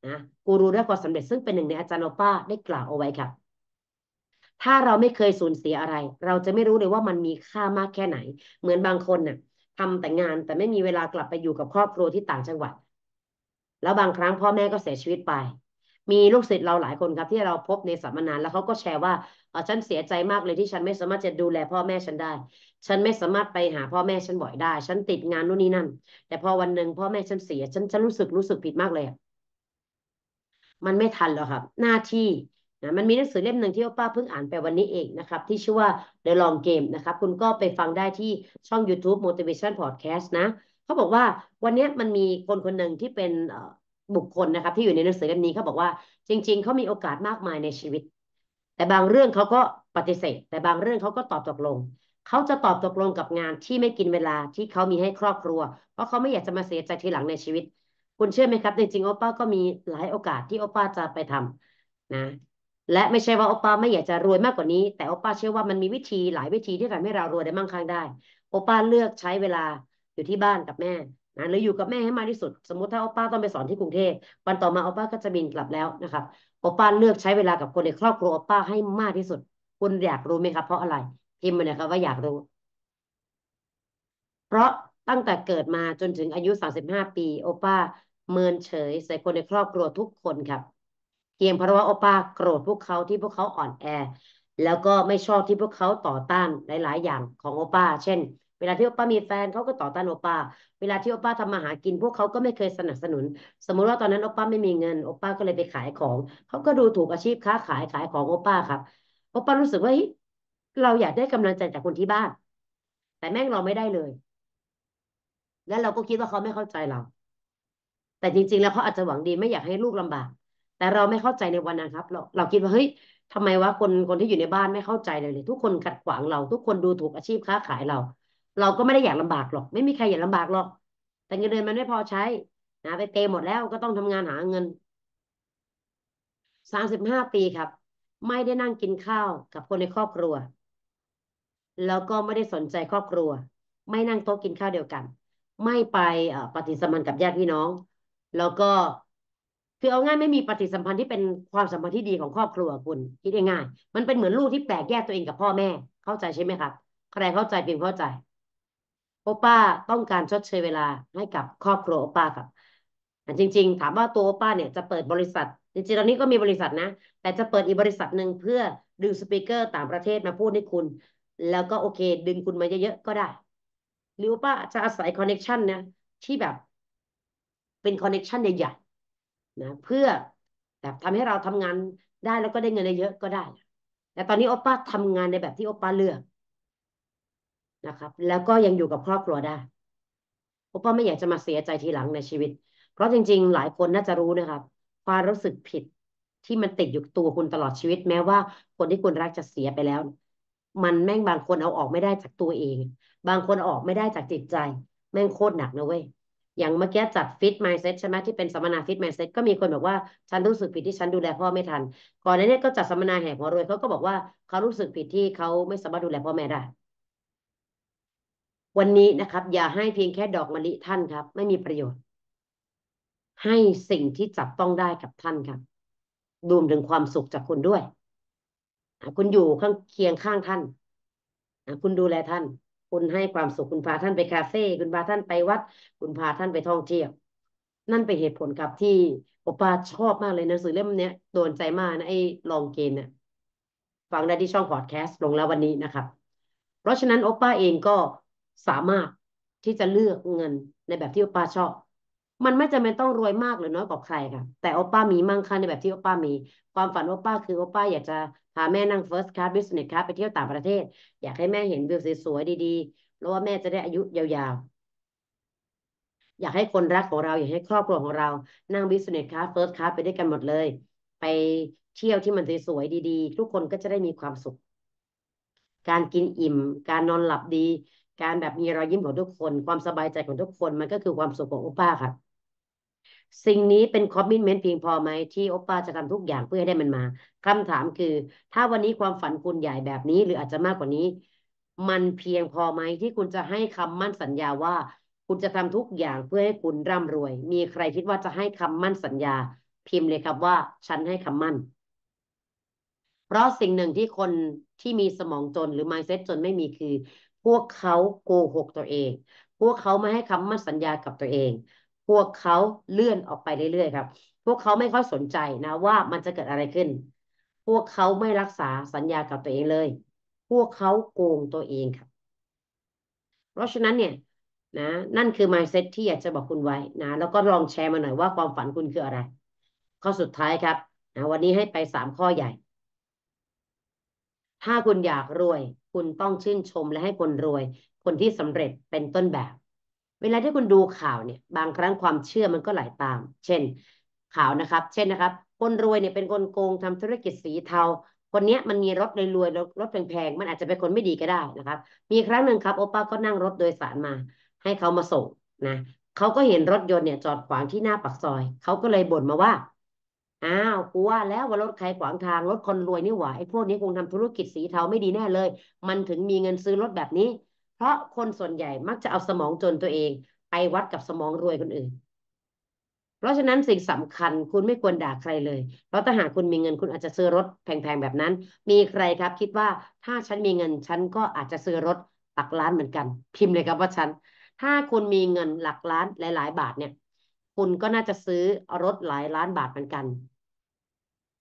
นะกูรูเรื่องความสำเร็จซึ่งเป็นหนึ่งในอาจารย์โอป้าได้กล่าวเอาไว้ค่ะถ้าเราไม่เคยสูญเสียอะไร เราจะไม่รู้เลยว่ามันมีค่ามากแค่ไหน เหมือนบางคนน่ะทำแต่งานแต่ไม่มีเวลากลับไปอยู่กับครอบครัวที่ต่างจังหวัด แล้วบางครั้งพ่อแม่ก็เสียชีวิตไป มีลูกศิษย์เราหลายคนครับ ที่เราพบในสัมมนาแล้วเขาก็แชร์ว่าเออฉันเสียใจมากเลยที่ฉันไม่สามารถจะดูแลพ่อแม่ฉันได้ ฉันไม่สามารถไปหาพ่อแม่ฉันบ่อยได้ ฉันติดงานนู่นนี่นั่นแต่พอวันหนึ่งพ่อแม่ฉันเสีย ฉันฉันรู้สึกรู้สึกผิดมากเลยมันไม่ทันแล้วครับ หน้าที่นะมันมีหนังสือเล่มหนึ่งที่ป้าเพิ่งอ่านไปวันนี้เองนะครับ ที่ชื่อว่า The Long Game นะครับ คุณก็ไปฟังได้ที่ช่อง YouTube Motivation Podcast นะเขาบอกว่าวันนี้มันมีคนคนหนึ่งที่เป็นบุคคลนะครับ ที่อยู่ในหนังสือเล่มนี้เขาบอกว่าจริงๆ เขามีโอกาสมากมายในชีวิต แต่บางเรื่องเขาก็ปฏิเสธ แต่บางเรื่องเขาก็ตอบตกลงเขาจะตอบตกลงกับงานที่ไม่กินเวลาที่เขามีให้ครอบครัว เพราะเขาไม่อยากจะมาเสียใจทีหลังในชีวิตคุณเชื่อไหมครับจริงๆโอป้าก็มีหลายโอกาสที่โอป้าจะไปทำ นะ และไม่ใช่ว่าโอป้าไม่อยากจะรวยมากกว่านี้แต่โอป้าเชื่อว่ามันมีวิธีหลายวิธีที่ทำให้เรารวยได้มั่งคั่งได้โอป้าเลือกใช้เวลาอยู่ที่บ้านกับแม่นะหรืออยู่กับแม่ให้มากที่สุด สมมติถ้าโอป้าต้องไปสอนที่กรุงเทพวันต่อมาโอป้าก็จะบินกลับแล้วนะครับโอป้าเลือกใช้เวลากับคนในครอบครัวโอป้าให้มากที่สุด คุณอยากรู้ไหมครับเพราะอะไรพิมพ์มาเลยครับว่าอยากรู้ เพราะตั้งแต่เกิดมาจนถึงอายุ35ปีโอป้าเมินเฉยใส่คนในครอบครัวทุกคนครับเพียงเพราะว่าโอป้าโกรธพวกเขาที่พวกเขาอ่อนแอแล้วก็ไม่ชอบที่พวกเขาต่อต้านหลาย ๆ อย่างของโอป้าเช่น เวลาที่โอป้ามีแฟนเขาก็ต่อต้านโอป้าเวลาที่โอป้าทำมาหากินพวกเขาก็ไม่เคยสนับสนุน สมมุติว่าตอนนั้นโอป้าไม่มีเงินโอป้าก็เลยไปขายของเขาก็ดูถูกอาชีพค้าขายขายของโอป้าครับโอป้ารู้สึกว่าเราอยากได้กำลังใจจากคนที่บ้าน แต่แม่งเราไม่ได้เลยแล้วเราก็คิดว่าเขาไม่เข้าใจเรา แต่จริง ๆ แล้วเขาอาจจะหวังดี ไม่อยากให้ลูกลำบาก แต่เราไม่เข้าใจในวันนั้นครับ เรา เราคิดว่าเฮ้ยทำไมวะคนคนที่อยู่ในบ้านไม่เข้าใจเลยเลยทุกคนขัดขวางเรา ทุกคนดูถูกอาชีพค้าขายเรา เราก็ไม่ได้อยากลำบากหรอกไม่มีใครอยากลำบากหรอก แต่เงินเดือนมันไม่พอใช้นะไปเตหมดแล้วก็ต้องทำงานหาเงิน สามสิบห้าปีครับ ไม่ได้นั่งกินข้าวกับคนในครอบครัว แล้วก็ไม่ได้สนใจครอบครัว ไม่นั่งโต๊ะกินข้าวเดียวกันไม่ไปปฏิสัมพันธ์กับญาติพี่น้อง แล้วก็ คือเอาง่ายไม่มีปฏิสัมพันธ์ที่เป็นความสัมพันธ์ที่ดีของครอบครัวคุณ คิดง่าย มันเป็นเหมือนลูกที่แลกแยกตัวเองกับพ่อแม่ เข้าใจใช่ไหมครับ ใครเข้าใจพิยงเข้าใจโอป้าต้องการชดเชยเวลาให้กับครอบครัวโอป้าครับจริงๆถามว่าตัวโอป้าเนี่ยจะเปิดบริษัทจริงๆตอนนี้ก็มีบริษัทนะ แต่จะเปิดอีกบริษัทหนึ่งเพื่อดึงสปีกเกอร์ต่างประเทศมาพูดให้คุณ แล้วก็โอเค ดึงคุณมาเยอะๆก็ได้หรือว่าจะอาศัยคอนเน็ชันนะที่แบบเป็นคอนเน็ชันใหญ่ๆนะ เพื่อแบบทำให้เราทำงานได้แล้วก็ได้เงินเยอะก็ได้แต่ตอนนี้โอป้าทำงานในแบบที่โอป้าเลือกนะครับ แล้วก็ยังอยู่กับครอบครัวได้โอป้าไม่อยากจะมาเสียใจทีหลังในชีวิต เพราะจริงๆ หลายคนน่าจะรู้นะครับ ความรู้สึกผิดที่มันติดอยู่ตัวคุณตลอดชีวิตแม้ว่าคนที่คุณรักจะเสียไปแล้ว มันแม่งบางคนเอาออกไม่ได้จากตัวเองบางคนออกไม่ได้จากจิตใจ แม่งโคตรหนักนะเว้ยอย่างเมื่อกี้จัดฟิตไมซ์เซ็ตใช่ไหมที่เป็นสัมมนาฟิตไมซ์เซ็ตก็มีคนบอกว่า ฉันรู้สึกผิดที่ฉันดูแลพ่อไม่ทันก่อนหน้านี้ก็จัดสัมมนาแห่หัวรวยเขาก็บอกว่าเขารู้สึกผิดที่เขาไม่สามารถดูแลพ่อแม่ได้ วันนี้นะครับ อย่าให้เพียงแค่ดอกมะลิท่านครับ ไม่มีประโยชน์ ให้สิ่งที่จับต้องได้กับท่านครับดูมถึงความสุขจากคุณด้วยคุณอยู่ข้างเคียงข้างท่าน คุณดูแลท่านคุณให้ความสุขคุณพาท่านไปคาเฟ่คุณพาท่านไปวัด คุณพาท่านไปท่องเที่ยวนั่นเป็นเหตุผลครับที่โอปาชอบมากเลยหนังสือเล่มเนี้ยโดนใจมากนะไอ้ลองเกนเน่ะฟังได้ที่ช่องพอดแคสต์ลงแล้ววันนี้นะครับ เพราะฉะนั้นโอปาเองก็สามารถที่จะเลือกเงินในแบบที่โอปาชอบมันไม่จำเป็นต้องรวยมากหรือน้อยกว่าใครค่ะ แต่โอป้ามีมั่งคั่งในแบบที่โอป้ามีความฝันโอป้าคือโอป้าอยากจะพาแม่นั่งเฟิร์สคลาสบิสเนสคลาสไปเที่ยวต่างประเทศอยากให้แม่เห็น วิวสวยๆดีๆแล้วว่าแม่จะได้อายุยาวๆ อยากให้คนรักของเราอยากให้ครอบครัวของเรานั่งบิสเนสคลาสเฟิร์สคลาสไปด้วยกันหมดเลย ไปเที่ยวที่มันสวยๆดี ๆ ทุกคนก็จะได้มีความสุข การกินอิ่ม การนอนหลับดี การแบบมีรอยยิ้มของทุกคนความสบายใจของทุกคนมันก็คือความสุขของโอป้าค่ะสิ่งนี้เป็นคอมมิชเมนต์เพียงพอไหมที่โอปป้าจะทำทุกอย่างเพื่อให้ได้มันมา คำถามคือ ถ้าวันนี้ความฝันคุณใหญ่แบบนี้ หรืออาจจะมากกว่านี้ มันเพียงพอไหมที่คุณจะให้คำมั่นสัญญาว่า คุณจะทำทุกอย่างเพื่อให้คุณร่ำรวย มีใครคิดว่าจะให้คำมั่นสัญญา พิมพ์เลยครับว่า ฉันให้คำมั่น เพราะสิ่งหนึ่งที่คนที่มีสมองจนหรือ mindset จนไม่มีคือ พวกเขาโกหกตัวเอง พวกเขาไม่ให้คำมั่นสัญญากับตัวเองวกเขาเลื่อนออกไปเรื่อยๆครับ พวกเขาไม่ค่อยสนใจนะว่ามันจะเกิดอะไรขึ้น พวกเขาไม่รักษาสัญญากับตัวเองเลย พวกเขาโกงตัวเองครับ เพราะฉะนั้นเนี่ยนะนั่นคือ mindset ที่อยากจะบอกคุณไว้นะแล้วก็ลองแชร์มาหน่อยว่า ความฝันคุณคืออะไร ข้อสุดท้ายครับ นะ วันนี้ให้ไปสามข้อใหญ่ ถ้าคุณอยากรวย คุณต้องชื่นชมและให้คนรวย คนที่สำเร็จเป็นต้นแบบเวลาที่คุณดูข่าวเนี่ย บางครั้งความเชื่อมันก็ไหลาตาม เช่น ข่าวนะครับ เช่นนะครับคนรวยเนี่ยเป็นคนโกงทำธุรกิจสีเทา คนเนี้ยมันมีรถรวย รถแพงๆ มันอาจจะเป็นคนไม่ดีก็ได้นะครับ มีครั้งหนึ่งครับ โอป้าก็นั่งรถโดยสารมาให้เขามาส่งนะเขาก็เห็นรถยนต์เนี่ย จอดขวางที่หน้าปากซอย เขาก็เลยบ่นมาว่า อ้าวกูว่าแล้วว่ารถใครขวางทางรถคนรวยนี่หว่าไอ้พวกนี้คงทำธุรกิจสีเทาไม่ดีแน่เลย มันถึงมีเงินซื้อรถแบบนี้เพราะคนส่วนใหญ่มักจะเอาสมองจนตัวเองไปวัดกับสมองรวยคนอื่น เพราะฉะนั้นสิ่งสำคัญคุณไม่ควรด่าใครเลย เพราะถ้าหากคุณมีเงินคุณอาจจะซื้อรถแพงๆแบบนั้น มีใครครับคิดว่าถ้าฉันมีเงินฉันก็อาจจะซื้อรถหลักล้านเหมือนกัน พิมพ์เลยครับว่าฉันถ้าคุณมีเงินหลักล้านหลายๆบาทเนี่ย คุณก็น่าจะซื้อรถหลายล้านบาทเหมือนกัน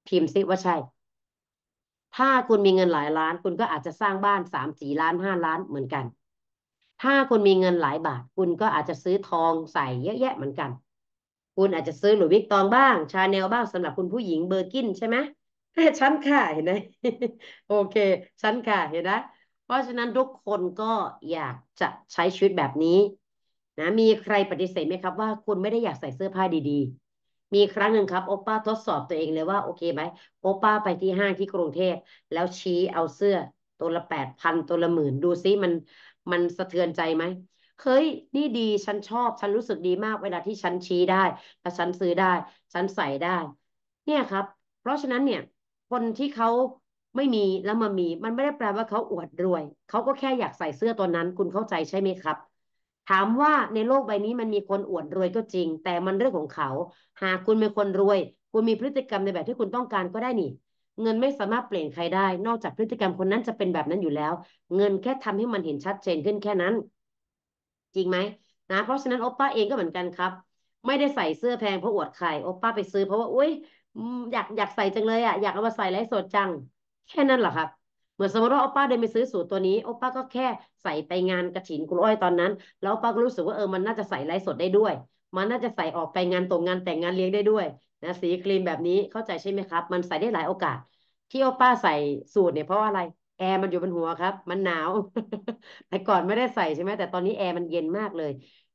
พิมพ์ซิว่าใช่ถ้าคุณมีเงินหลายล้าน คุณก็อาจจะสร้างบ้านสามสี่ล้านห้าล้านเหมือนกันถ้าคุณมีเงินหลายบาท คุณก็อาจจะซื้อทองใส่เยอะแยะเหมือนกัน คุณอาจจะซื้อหลุยส์วิกตองบ้างชาแนลบ้างสำหรับคุณผู้หญิงเบอร์กินใช่ไหมฉันค่ะเห็นไหมโอเคฉันค่ะเห็นไหมเพราะฉะนั้นทุกคนก็อยากจะใช้ชีวิตแบบนี้นะมีใครปฏิเสธไหมครับว่าคุณไม่ได้อยากใส่เสื้อผ้าดีๆ มีครั้งหนึ่งครับโอป้าทดสอบตัวเองเลยว่าโอเคไหมโอป้าไปที่ห้างที่กรุงเทพแล้วชี้เอาเสื้อตัวละแปดพันตัวละหมื่นดูซิมันมันสะเทือนใจไหมเฮ้ยนี่ดี ฉันชอบ ฉันรู้สึกดีมากเวลาที่ฉันชี้ได้ และฉันซื้อได้ ฉันใส่ได้ เนี่ยครับ เพราะฉะนั้นเนี่ย คนที่เขาไม่มีแล้วมามี มันไม่ได้แปลว่าเขาอวดรวย เขาก็แค่อยากใส่เสื้อตัวนั้น คุณเข้าใจใช่ไหมครับ ถามว่าในโลกใบนี้มันมีคนอวดรวยก็จริง แต่มันเรื่องของเขา หากคุณเป็นคนรวย คุณมีพฤติกรรมในแบบที่คุณต้องการก็ได้นี่เงินไม่สามารถเปลี่ยนใครได้ นอกจากพฤติกรรมคนนั้นจะเป็นแบบนั้นอยู่แล้ว เงินแค่ทำให้มันเห็นชัดเจนขึ้นแค่นั้น จริงไหม นะ เพราะฉะนั้นโอป้าเองก็เหมือนกันครับ ไม่ได้ใส่เสื้อแพงเพราะอวดใครโอป้าไปซื้อเพราะว่า อุ้ย อยากอยากใส่จังเลยอะอยากเอามาใส่ไลฟ์สดจัง แค่นั้นเหรอครับ เหมือนสมมติว่าโอป้าเดินไปซื้อสูตรตัวนี้โอป้าก็แค่ใส่ไปงานกระถินกุณอ้อยตอนนั้น แล้วโอป้าก็รู้สึกว่าเออ มันน่าจะใส่ไลฟ์สดได้ด้วย มันน่าจะใส่ออกไปงานตรงงานแต่งงานเลี้ยงได้ด้วยนะสีครีมแบบนี้เข้าใจใช่ไหมครับ มันใส่ได้หลายโอกาส ที่โอป้าใส่สูตรเนี่ยเพราะอะไรแอร์มันอยู่บนหัวครับมันหนาวแต่ก่อนไม่ได้ใส่ใช่ไหมแต่ตอนนี้แอร์มันเย็นมากเลย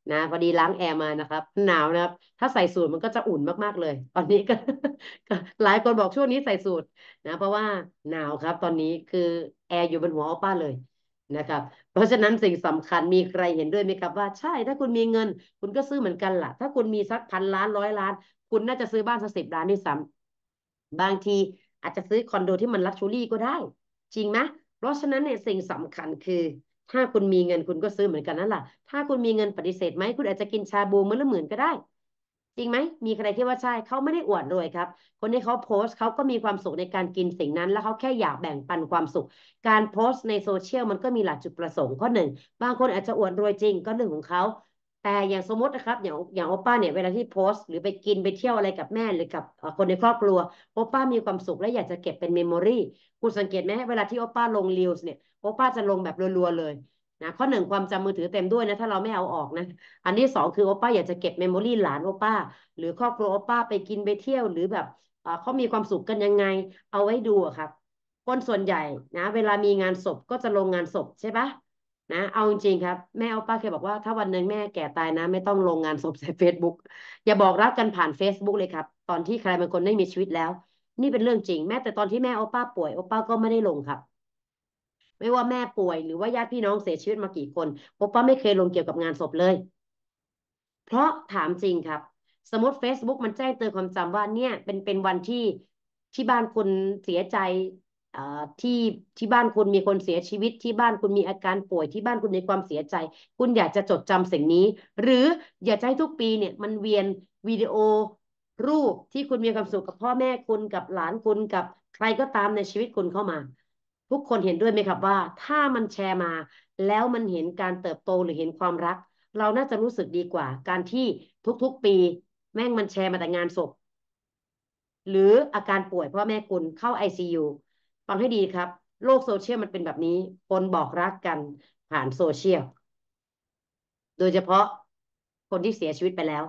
นะพอดีล้างแอร์มานะครับหนาวนะครับ ถ้าใส่สูตรมันก็จะอุ่นมากๆเลย ตอนนี้ก็หลายคนบอกช่วงนี้ใส่สูตรนะเพราะว่าหนาวครับ ตอนนี้คือแอร์อยู่บนหัวออป้าเลยนะครับเพราะฉะนั้นสิ่งสำคัญมีใครเห็นด้วยไหมครับว่าใช่ถ้าคุณมีเงิน คุณก็ซื้อเหมือนกันลห่ะ ถ้าคุณมีสักพันล้านร้อยล้านคุณน่าจะซื้อบ้านสักสิบล้านด้วยซ้ำบางทีอาจจะซื้อคอนโดที่มันลักชูรี่ก็ได้ จริงไหมเพราะฉะนั้นเนี่ยสิ่งสำคัญคือถ้าคุณมีเงินคุณก็ซื้อเหมือนกันนั่นแหละถ้าคุณมีเงินปฏิเสธไหมคุณอาจจะกินชาบูมื้อละหมื่นก็ได้ จริงไหม มีใครคิดว่าใช่เขาไม่ได้อวดรวยครับ คนที่เขาโพสต์เขาก็มีความสุขในการกินสิ่งนั้น แล้วเขาแค่อยากแบ่งปันความสุข การโพสต์ในโซเชียลมันก็มีหลายจุดประสงค์ข้อหนึ่งบางคนอาจจะอวดรวยจริงก็เรื่องของเขาแต่อย่างสมมตินะครับ อย่างอย่างโอป้าเนี่ยเวลาที่โพสต์หรือไปกินไปเที่ยวอะไรกับแม่ หรือกับคนในครอบครัวโอป้ามีความสุข และอยากจะเก็บเป็นเมมโมรี่คุณสังเกตไหมเวลาที่โอป้าลงรีวิเนี่ยโอป้าจะลงแบบรัวๆเลยนะข้อหนึ่งความจำมือถือเต็มด้วยนะ ถ้าเราไม่เอาออกนะ อันที่สองคือโอป้าอยากจะเก็บเมมโมรี่หลานโอป้าหรือครอบครัวโอป้าไปกินไปเที่ยวหรือแบบเขามีความสุขกันยังไง เอาไว้ดูครับคนส่วนใหญ่นะเวลามีงานศพก็จะลงงานศพใช่ปะนะเอาจริงครับ แม่เอาป้าเคยบอกว่าถ้าวันหนึ่งแม่แก่ตายนะ ไม่ต้องลงงานศพใส่เฟซบุ๊กอย่าบอกรักกันผ่านเฟซบุ๊กเลยครับ ตอนที่ใครบางคนไม่มีชีวิตแล้ว นี่เป็นเรื่องจริง แม้แต่ตอนที่แม่เอาป้าป่วยเอป้าก็ไม่ได้ลงครับ ไม่ว่าแม่ป่วยหรือว่าญาติพี่น้องเสียชีวิตมากี่คนโอป้าไม่เคยลงเกี่ยวกับงานศพเลย เพราะถามจริงครับ สมมติ Facebook มันแจ้งเตือนความจำว่าเนี่ย เป็นเป็นวันที่ที่บ้านคุณเสียใจที่ที่บ้านคุณมีคนเสียชีวิต ที่บ้านคุณมีอาการป่วยที่บ้านคุณมีความเสียใจ คุณอยากจะจดจำสิ่งนี้ หรืออยากจะให้ทุกปีเนี่ยมันเวียนวิดีโอ รูปที่คุณมีความสุขกับพ่อแม่คุณกับหลานคุณกับ ใครก็ตามในชีวิตคุณเข้ามา ทุกคนเห็นด้วยไหมครับว่า ถ้ามันแชร์มา แล้วมันเห็นการเติบโตหรือเห็นความรัก เราน่าจะรู้สึกดีกว่า การที่ทุกๆปี แม่งมันแชร์มาแต่งานศพ หรืออาการป่วยพ่อแม่คุณเข้า ICU ฟังให้ดีครับ โลกโซเชียลมันเป็นแบบนี้ คนบอกรักกันผ่านโซเชียล โดยเฉพาะคนที่เสียชีวิตไปแล้ว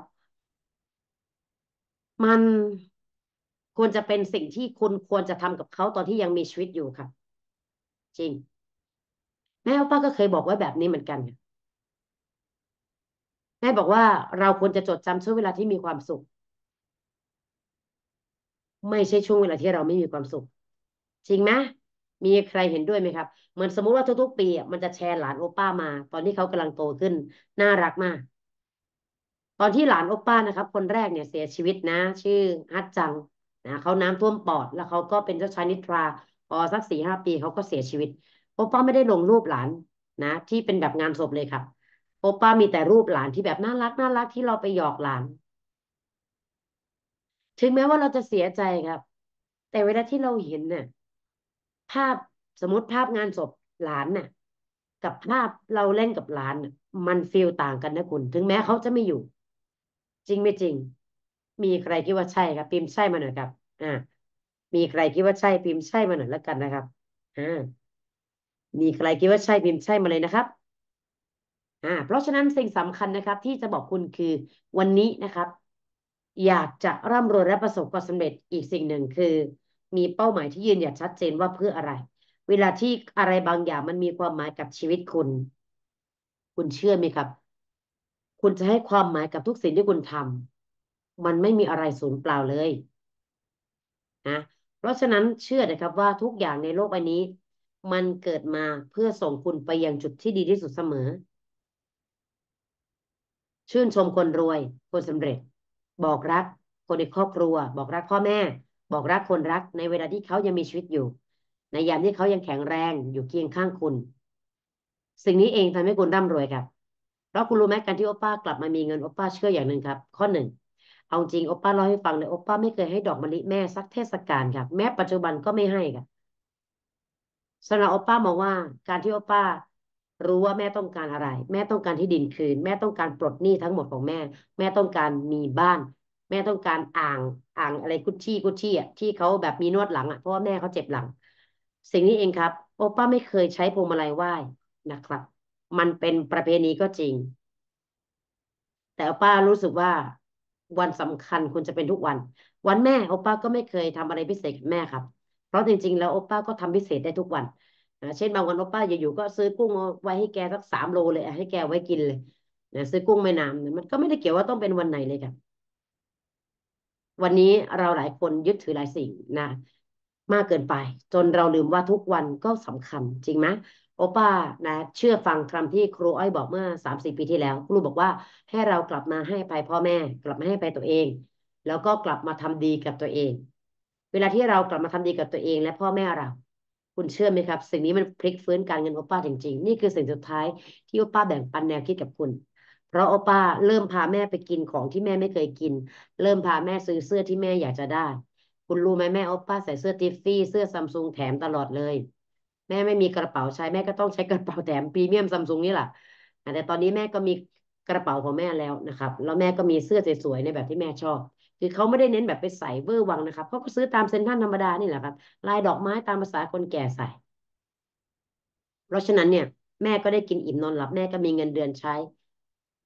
มันควรจะเป็นสิ่งที่คุณควรจะทำกับเขาตอนที่ยังมีชีวิตอยู่ครับจริง แม่ป้าก็เคยบอกไว้แบบนี้เหมือนกัน แม่บอกว่าเราควรจะจดจำช่วงเวลาที่มีความสุข ไม่ใช่ช่วงเวลาที่เราไม่มีความสุขจริงไหมมีใครเห็นด้วยไหมครับ เหมือนสมมุติว่าทุกๆปี มันจะแชร์หลานโอป้ามา ตอนที่เขากำลังโตขึ้นน่ารักมาก ตอนที่หลานโอป้านะครับ คนแรกเนี่ยเสียชีวิตนะชื่อฮัตจังนะเขาน้ำท่วมปอดแล้วเขาก็เป็นเจ้าชายนิทราพอสักสี่ห้าปีเขาก็เสียชีวิต โอป้าไม่ได้ลงรูปหลานนะ ที่เป็นแบบงานศพเลยครับ โอป้ามีแต่รูปหลานที่แบบน่ารักน่ารักที่เราไปหยอกหลานถึงแม้ว่าเราจะเสียใจครับ แต่เวลาที่เราเห็นเนี่ยภาพสมมติภาพงานศพหลานน่ะ กับภาพเราเล่นกับหลาน มันฟีลต่างกันนะคุณ ถึงแม้เขาจะไม่อยู่ จริงไม่จริง มีใครคิดว่าใช่ครับพิมพ์ใช่มาหน่อยครับ อ่ามีใครคิดว่าใช่พิมพ์ใช่มาหน่อยแล้วกันนะครับอ่ามีใครคิดว่าใช่พิมพ์ใช่มาเลยนะครับอ่าเพราะฉะนั้นสิ่งสำคัญนะครับ ที่จะบอกคุณคือวันนี้นะครับ อยากจะร่ำรวยและประสบความสำเร็จอีกสิ่งหนึ่งคือมีเป้าหมายที่ยืนหยัดชัดเจนว่าเพื่ออะไร เวลาที่อะไรบางอย่างมันมีความหมายกับชีวิตคุณ คุณเชื่อไหมครับ คุณจะให้ความหมายกับทุกสิ่งที่คุณทำ มันไม่มีอะไรสูญเปล่าเลยนะเพราะฉะนั้นเชื่อนะครับว่าทุกอย่างในโลกใบนี้ มันเกิดมาเพื่อส่งคุณไปยังจุดที่ดีที่สุดเสมอ ชื่นชมคนรวย คนสำเร็จ บอกรัก คนในครอบครัว บอกรักพ่อแม่บอกรักคนรักในเวลาที่เขายังมีชีวิตอยู่ ในยามที่เขายังแข็งแรงอยู่เคียงข้างคุณ สิ่งนี้เองทำให้คุณร่ำรวยครับเพราะคุณรู้ไหมการที่โอป้ากลับมามีเงินโอป้าเชื่ออย่างหนึ่งครับ ข้อหนึ่งเอาจริงโอป้าเล่าให้ฟังเลยโอป้าไม่เคยให้ดอกมะลิแม่สักเทศกาลครับแม้ปัจจุบันก็ไม่ให้ครับสำหรับโอป้ามองว่าการที่โอป้ารู้ว่าแม่ต้องการอะไร แม่ต้องการที่ดินคืน แม่ต้องการปลดหนี้ทั้งหมดของแม่ แม่ต้องการมีบ้านแม่ต้องการอ่าง อ่างอะไรกุชชี่กุชชี่อ่ะ ที่เขาแบบมีนวดหลัง อ่ะ เพราะว่าแม่เขาเจ็บหลัง สิ่งนี้เองครับ โอป้าไม่เคยใช้พวงมาลัยไหว้ นะครับ มันเป็นประเพณีก็จริง แต่โอป้ารู้สึกว่าวันสำคัญควรจะเป็นทุกวัน วันแม่โอป้าก็ไม่เคยทำอะไรพิเศษกับแม่ครับ เพราะจริง ๆ แล้วโอป้าก็ทำพิเศษได้ทุกวันนะเช่นบางวันโอป้าอยู่ๆก็ซื้อกุ้งไว้ให้แกสักสามโลเลยให้แกไว้กินเลยนะซื้อกุ้งแม่น้ำมันก็ไม่ได้เกี่ยวว่าต้องเป็นวันไหนเลยครับวันนี้เราหลายคนยึดถือหลายสิ่งนะ มากเกินไป จนเราลืมว่าทุกวันก็สำคัญ จริงไหมโอป้านะ เชื่อฟังคำที่ครูอ้อยบอกเมื่อสามสี่ปีที่แล้วครูบอกว่าให้เรากลับมาให้ไปพ่อแม่ กลับมาให้ไปตัวเอง แล้วก็กลับมาทำดีกับตัวเอง เวลาที่เรากลับมาทำดีกับตัวเอง และพ่อแม่เราคุณเชื่อไหมครับสิ่งนี้มันพลิกฟื้นการเงินโอป้าจริงๆนี่คือสิ่งสุดท้ายที่โอป้าแบ่งปันแนวคิดกับคุณพราะโอป้าเริ่มพาแม่ไปกินของที่แม่ไม่เคยกิน เริ่มพาแม่ซื้อเสื้อที่แม่อยากจะได้ คุณรู้ไหมแม่โอป้าใส่เสื้อติฟฟี่เสื้อซัมซุงแถมตลอดเลย แม่ไม่มีกระเป๋าใช้แม่ก็ต้องใช้กระเป๋าแถมพรีเมียมซัมซุงนี่แหละแต่ตอนนี้แม่ก็มีกระเป๋าของแม่แล้วนะครับ แล้วแม่ก็มีเสื้อสวยๆในแบบที่แม่ชอบ คือเขาไม่ได้เน้นแบบไปใส่เวอร์วังนะครับเขาก็ซื้อตามเซ็นทรัลธรรมดานี่แหละครับลายดอกไม้ตามภาษาคนแก่ใส่ เพราะฉะนั้นเนี่ย แม่ก็ได้กินอิ่มนอนหลับแม่ก็มีเงินเดือนใช้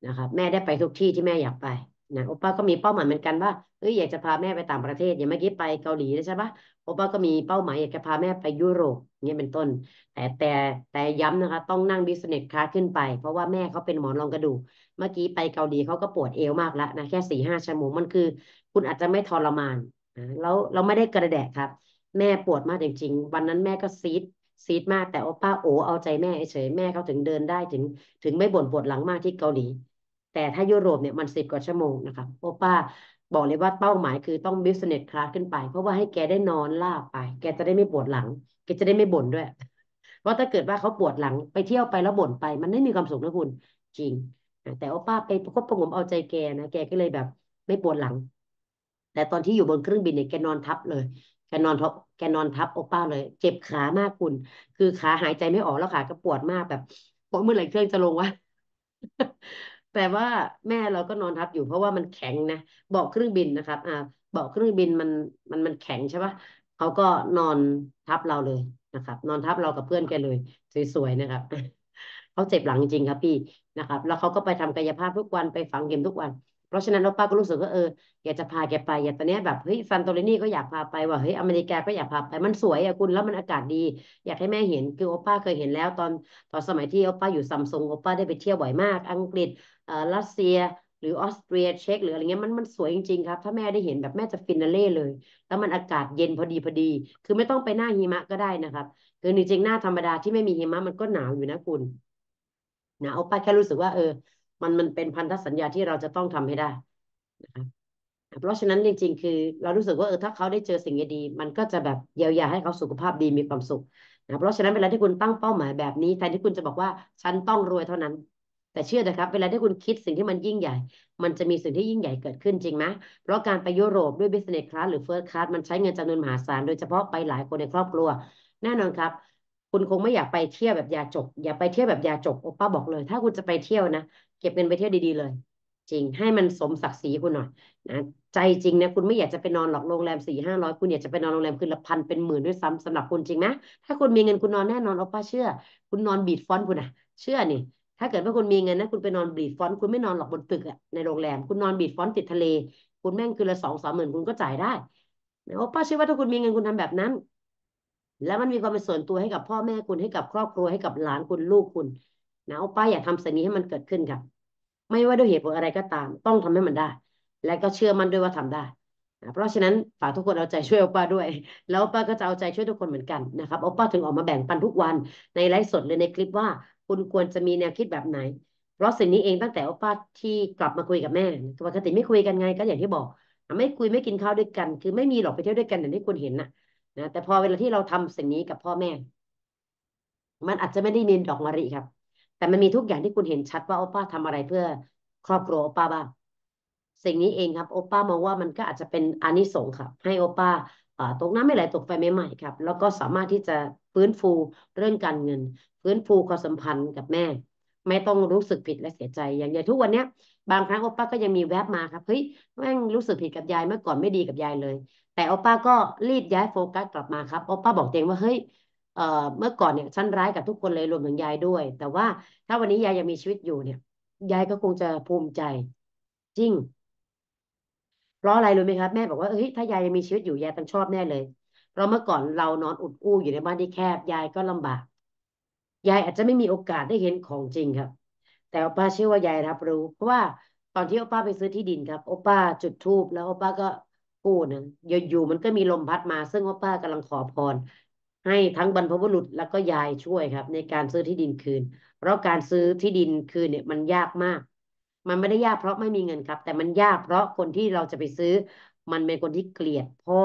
นะครับแม่ได้ไปทุกที่ที่แม่อยากไป นะโอป้าก็มีเป้าหมายเหมือนกันว่าเอ้ยอยากจะพาแม่ไปต่างประเทศ อย่างเมื่อกี้ไปเกาหลีใช่ปะโอป้าก็มีเป้าหมายอยากจะพาแม่ไปยุโรปเนี่ยเป็นต้น แต่แต่แต่ย้ำนะคะต้องนั่งบิสเนสคลาสขึ้นไป เพราะว่าแม่เขาเป็นหมอนรองกระดูก เมื่อกี้ไปเกาหลีเขาก็ปวดเอวมากแล้วนะแค่สี่ห้าชั่วโมงมันคือ คุณอาจจะไม่ทรมานนะแล้วเราไม่ได้กระแดะครับ แม่ปวดมากจริงๆวันนั้นแม่ก็ซีดซีดมากแต่โอป้าโอเอาใจแม่เฉยแม่เขาถึงเดินได้ถึงถึงไม่บ่นปวดหลังมากที่เกาหลีแต่ถ้ายุโรปเนี่ยมันสิบกว่าชั่วโมงนะคะโอป้าบอกเลยว่าเป้าหมายคือต้องบิสเนสคลาสขึ้นไปเพราะว่าให้แกได้นอนลาบไป แกจะได้ไม่ปวดหลังแกจะได้ไม่บ่นด้วย เพราะถ้าเกิดว่าเขาปวดหลังไปเที่ยวไปแล้วบ่นไป มันไม่มีความสุขนะคุณ จริงแต่โอป้าไปควบประงมเอาใจแกนะแกก็เลยแบบ ไม่ปวดหลัง แต่ตอนที่อยู่บนเครื่องบินเนี่ยแกนอนทับเลย แกนอนทับแกนอนทับโอป้าเลย เจ็บขามากคุณคือขาหายใจไม่ออกแล้วขาก็ปวดมากแบบปวดเมื่อไหร่เครื่องจะลงวะแปลว่าแม่เราก็นอนทับอยู่เพราะว่ามันแข็งนะเบาเครื่องบินนะครับ อ่าบาเครื่องบินมัน มันมันแข็งใช่ปะเขาก็นอนทับเราเลยนะครับ นอนทับเรากับเพื่อนแกเลยสวยๆนะครับเขาเจ็บหลังจริงครับพี่นะครับ แล้วเขาก็ไปทำกายภาพทุกวันไปฝังเข็มทุกวันเพราะฉะนั้นเราป้าก็รู้สึกว่าเอออยากจะพาแกไปอย่างตอนนี้แบบเฮ้ยซันโตรินี่ก็อยากพาไปว่า เฮ้ย อเมริกาก็อยากพาไป มันสวยอะคุณ แล้วมันอากาศดี อยากให้แม่เห็นคือโอป้าเคยเห็นแล้วตอน ตอนสมัยที่โอป้าอยู่ซัมซุงโอป้าได้ไปเที่ยวบ่อยมาก อังกฤษเอ่อรัสเซีย หรือออสเตรียเช็กหรืออะไรเงี้ยมันมันสวยจริงๆครับ ถ้าแม่ได้เห็นแบบแม่จะฟินาเล่เลย แล้วมันอากาศเย็นพอดีพอดีคือไม่ต้องไปหน้าหิมะก็ได้นะครับ คือจริงๆหน้าธรรมดาที่ไม่มีหิมะมันก็หนาวอยู่นะคุณนะโอป้าแค่รู้สึกว่าเออมันมันเป็นพันธสัญญาที่เราจะต้องทำให้ได้นะครับเพราะฉะนั้นจริง ๆ คือ เรารู้สึกว่าเออถ้าเขาได้เจอสิ่งดี มันก็จะแบบเยียวยาให้เขาสุขภาพดีมีความสุขนะเพราะฉะนั้นเวลาที่คุณตั้งเป้าหมายแบบนี้แทนที่คุณจะบอกว่าฉันต้องรวยเท่านั้น แต่เชื่อนะครับเวลาที่คุณคิดสิ่งที่มันยิ่งใหญ่ มันจะมีสิ่งที่ยิ่งใหญ่เกิดขึ้นจริงไหมเพราะการไปยุโรปด้วยบิสเนสคลาสหรือเฟิร์สคลาสมันใช้เงินจำนวนมหาศาลโดยเฉพาะไปหลายคนในครอบครัวแน่นอนครับคุณคงไม่อยากไปเที่ยวแบบยาจก อย่าไปเที่ยวแบบยาจก โอป้าบอกเลย ถ้าคุณจะไปเที่ยวนะ เก็บเงินไปเที่ยวดีๆเลย จริงให้มันสมศักดิ์ศรีคุณหน่อยนะ ใจจริงนะ คุณไม่อยากจะไปนอนหลอกโรงแรมสี่ห้าร้อยคุณอยากจะไปนอนโรงแรมคืนละพันเป็นหมื่นด้วยซ้ำสำหรับคุณจริงนะถ้าคุณมีเงินคุณนอนแน่นอน โอป้าเชื่อ คุณนอนบีดฟอนคุณนะเชื่อนี่ ถ้าเกิดว่าคุณมีเงินนะ คุณไปนอนบีดฟอน คุณไม่นอนหลอกบนตึกอะในโรงแรม คุณนอนบีดฟอนติดทะเล คุณแม่งคืนละสองสามหมื่นคุณก็จ่ายได้โอป้าเชื่อว่าถ้าคุณมีเงินคุณทำแบบนั้นแล้วมันมีความเป็นส่วนตัวให้กับพ่อแม่คุณให้กับครอบครัวให้กับหลานคุณลูกคุณนะโอป้าอยากทำสิ่งนี้ให้มันเกิดขึ้นค่ะไม่ว่าด้วยเหตุผลอะไรก็ตาม ต้องทำให้มันได้ และก็เชื่อมันด้วยว่าทำได้นะเพราะฉะนั้นฝากทุกคนเอาใจช่วยโอป้าด้วยแล้วโอป้าก็จะเอาใจช่วยทุกคนเหมือนกันนะครับโอป้าถึงออกมาแบ่งปันทุกวันในไลฟ์สดหรือในคลิปว่า คุณควรจะมีแนวคิดแบบไหนเพราะสิ่งนี้เองตั้งแต่โอป้าที่กลับมาคุยกับแม่ปกติไม่คุยกันไงก็อย่างที่บอกไม่คุยไม่กินข้าวด้วยกัน คือไม่มีหรอกไปเที่ยวด้วยกันอย่างที่คุณเห็นนะ่ะนะแต่พอเวลาที่เราทำสิ่งนี้กับพ่อแม่ มันอาจจะไม่ได้มีดอกมะลิครับ แต่มันมีทุกอย่างที่คุณเห็นชัดว่าโอป้าทำอะไรเพื่อ ครอบครัวโอป้าบ้าง สิ่งนี้เองครับโอป้ามองว่ามันก็อาจจะเป็นอานิสงส์ครับให้โอป้าตกน้ำไม่ไหลตกไฟไม่ไหม้ครับ แล้วก็สามารถที่จะฟื้นฟูเรื่องการเงิน ฟื้นฟูความสัมพันธ์กับแม่ ไม่ต้องรู้สึกผิดและเสียใจอย่างใหญ่ทุกวันเนี้ย บางครั้งโอป้าก็ยังมีแวบมาครับเฮ้ยแม่งรู้สึกผิดกับยายเมื่อก่อนไม่ดีกับยายเลยแต่อป้าก็รีบย้ายโฟกัสกลับมาครับโอป้าบอกตเองว่าเฮ้ยเอ่อเมื่อก่อนเนี่ยฉันร้ายกับทุกคนเลยรวมถึงยาย ด้วย แต่ว่าถ้าวันนี้ ยายยังมีชีวิตอยู่เนี่ยยายก็คงจะภูมิใจจริง เพราะอะไรรู้ไหมครับแม่บอกว่าเฮ้ยถ้ายายยังมีชีวิตอยู่ยายต้องชอบแน่เลยเพราะเมื่อก่อนเรานอนอุดอู้อยู่ในบ้านที่แคบยายก็ลำบากยายอาจจะไม่มีโอกาสได้เห็นของจริงครับ แต่อป้าเชื่อว่ายายรับ รู้เพราะว่าตอนที่อป้าไปซื้อที่ดินครับอป้าจุดธูปแล้วอป้าก็กู้หนึ่งอยู่ๆมันก็มีลมพัดมาซึ่งว่าป้ากำลังขอพรให้ทั้งบรรพบุรุษแล้วก็ยายช่วยครับ ในการซื้อที่ดินคืน เพราะการซื้อที่ดินคืนเนี่ยมันยากมาก มันไม่ได้ยากเพราะไม่มีเงินครับ แต่มันยากเพราะคนที่เราจะไปซื้อ มันเป็นคนที่เกลียดพ่อ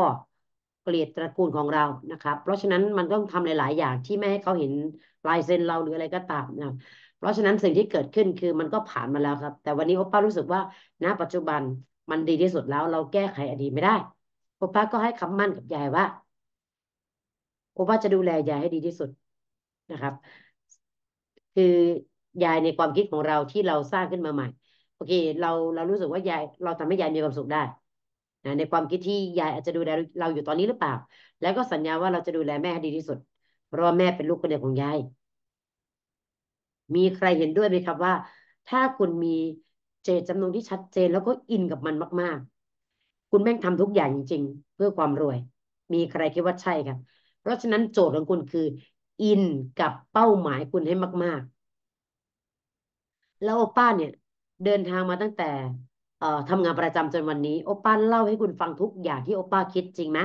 เกลียดตระกูลของเรานะครับ เพราะฉะนั้นมันต้องทำหลาย ๆ อย่างที่ไม่ให้เขาเห็นลายเซ็นเราหรืออะไรก็ตามนะเพราะฉะนั้นสิ่งที่เกิดขึ้นคือมันก็ผ่านมาแล้วครับ แต่วันนี้โอป้ารู้สึกว่าณปัจจุบันมันดีที่สุดแล้ว เราแก้ไขอดีตไม่ได้โอป้าก็ให้คำมั่นกับยายว่าโอป้าจะดูแลยายให้ดีที่สุดนะครับ คือยายในความคิดของเราที่เราสร้างขึ้นมาใหม่ โอเคเราเรารู้สึกว่ายายเราทำให้ยายมีความสุขได้นะในความคิดที่ยายอาจจะดูแลเราอยู่ตอนนี้หรือเปล่า แล้วก็สัญญาว่าเราจะดูแลแม่ให้ดีที่สุด เพราะว่าแม่เป็นลูกคนเดียวของยายมีใครเห็นด้วยไหมครับว่าถ้าคุณมีเจตจำนงที่ชัดเจนแล้วก็อินกับมันมากๆ คุณแม่งทำทุกอย่างจริง ๆ เพื่อความรวย มีใครคิดว่าใช่ครับเพราะฉะนั้นโจทย์ของคุณคือ อินกับเป้าหมายคุณให้มาก ๆ แล้วโอป้าเนี่ยเดินทางมาตั้งแต่เอ่อทำงานประจำจนวันนี้โอป้าเล่าให้คุณฟังทุกอย่างที่โอป้าคิดจริงไหม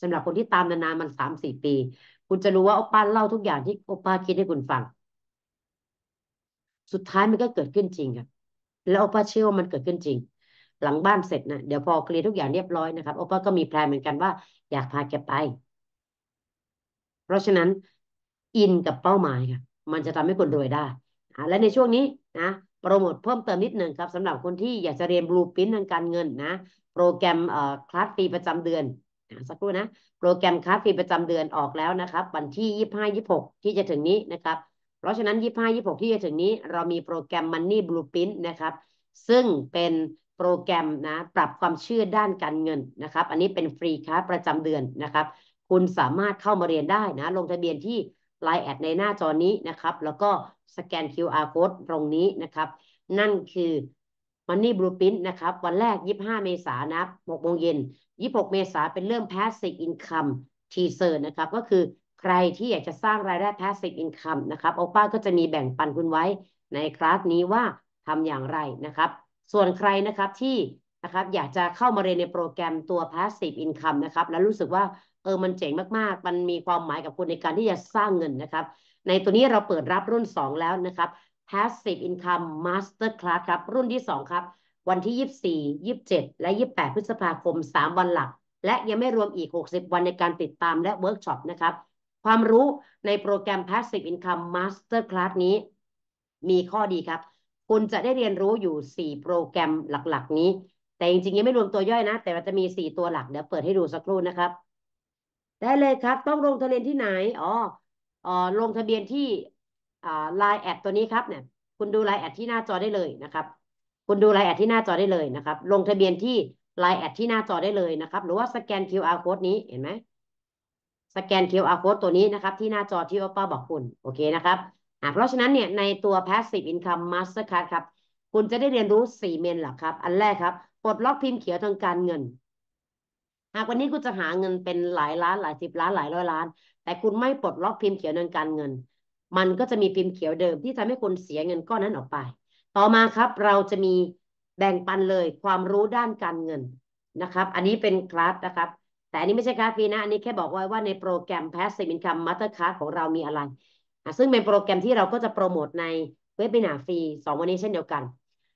สำหรับคนที่ตามนานๆมันสามสี่ปี คุณจะรู้ว่าโอป้าเล่าทุกอย่างที่โอป้าคิดให้คุณฟัง สุดท้ายมันก็เกิดขึ้นจริงครับแล้วโอป้าเชื่อว่ามันเกิดขึ้นจริง หลังบ้านเสร็จนะ เดี๋ยวพอเคลียร์ทุกอย่างเรียบร้อยนะครับโอป้าก็มีแพลนเหมือนกันว่าอยากพาแกไป เพราะฉะนั้นอินกับเป้าหมายค่ะมันจะทำให้คนรวยได้ และในช่วงนี้นะโปรโมทเพิ่มเติมนิดหนึ่งครับสำหรับคนที่อยากจะเรียนบลูพิ้นทางการเงินนะ โปรแกรมเอ่อคลาสฟรีประจำเดือนสักครู่นะโปรแกรมคลาสฟรีประจำเดือนออกแล้วนะครับวันที่ยี่สิบห้ายี่สิบหกที่จะถึงนี้นะครับเพราะฉะนั้น 25 26ที่จะถึงนี้เรามีโปรแกรม Money Blueprint นะครับซึ่งเป็นโปรแกรมนะปรับความเชื่อด้านการเงินนะครับ อันนี้เป็นฟรีค้าประจำเดือนนะครับ คุณสามารถเข้ามาเรียนได้นะ ลงทะเบียนที่ Line แอดในหน้าจอนี้นะครับแล้วก็สแกน QR code ตรงนี้นะครับ นั่นคือ Money Blueprint นะครับวันแรก 25 เมษายนนะ6โมงเย็น26 เมษายนเป็นเรื่อง Passive Income ทีเซอร์นะครับ ก็คือใครที่อยากจะสร้างรายได้ passive income นะครับโอป้าก็จะมีแบ่งปันคุณไว้ ในคลาสนี้ว่าทำอย่างไรนะครับส่วนใครนะครับที่นะครับอยากจะเข้ามาเรียนในโปรแกรมตัว passive income นะครับแล้วรู้สึกว่าเออมันเจ๋งมากๆ มันมีความหมายกับคุณในการที่จะสร้างเงินนะครับ ในตัวนี้เราเปิดรับรุ่น 2 แล้วนะครับ passive income master class ครับ รุ่นที่ 2 ครับ วันที่ 24 27 และ 28 พฤษภาคม 3 วันหลัก และยังไม่รวมอีก 60 วันในการติดตามและเวิร์กช็อปนะครับความรู้ในโปรแกรม Passive Income Master Class นี้ มีข้อดีครับ คุณจะได้เรียนรู้อยู่ 4 โปรแกรมหลัก ๆ นี้ แต่จริงๆยังไม่รวมตัวย่อยนะ แต่มันจะมี 4 ตัวหลัก เดี๋ยวเปิดให้ดูสักครู่นะครับ ได้เลยครับ ต้องลงทะเบียนที่ไหน อ๋ออ๋อลงทะเบียนที่ l i าไนแอดตัวนี้ครับเนี่ยคุณดู l ล n e แอดที่หน้าจอได้เลยนะครับ คุณดู l ล n e แอดที่หน้าจอได้เลยนะครับ ลงทะเบียนที่ l ล n e แอดที่หน้าจอได้เลยนะครับหรือว่าสแกน QR code นี้เห็นไหมสแกน QR code ตัวนี้นะครับ ที่หน้าจอที่โอป้าบอกคุณ โอเคนะครับเพราะฉะนั้นเนี่ยในตัว Passive Income Mastercard ครับคุณจะได้เรียนรู้ 4 เมนหลักครับ อันแรกครับ ปลดล็อกพิมพ์เขียวทางการเงิน หากวันนี้คุณจะหาเงินเป็นหลายล้านหลายสิบล้านหลายร้อยล้าน แต่คุณไม่ปลดล็อกพิมพ์เขียวทางการเงิน มันก็จะมีพิมพ์เขียวเดิมที่ทำให้คุณเสียเงินก้อนนั้นออกไป ต่อมาครับเราจะมีแบ่งปันเลยความรู้ด้านการเงินนะครับ อันนี้เป็นคลาสนะครับแต่อันนี้ไม่ใช่ค่าฟรีนะ อันนี้แค่บอกไว้ว่าในโปรแกรม Passive Income m a s t e r c a r d ของเรามีอะไร ซึ่งเป็นโปรแกรมที่เราก็จะโปรโมทในเว็บบหนาฟรีสองวันนี้เช่นเดียวกัน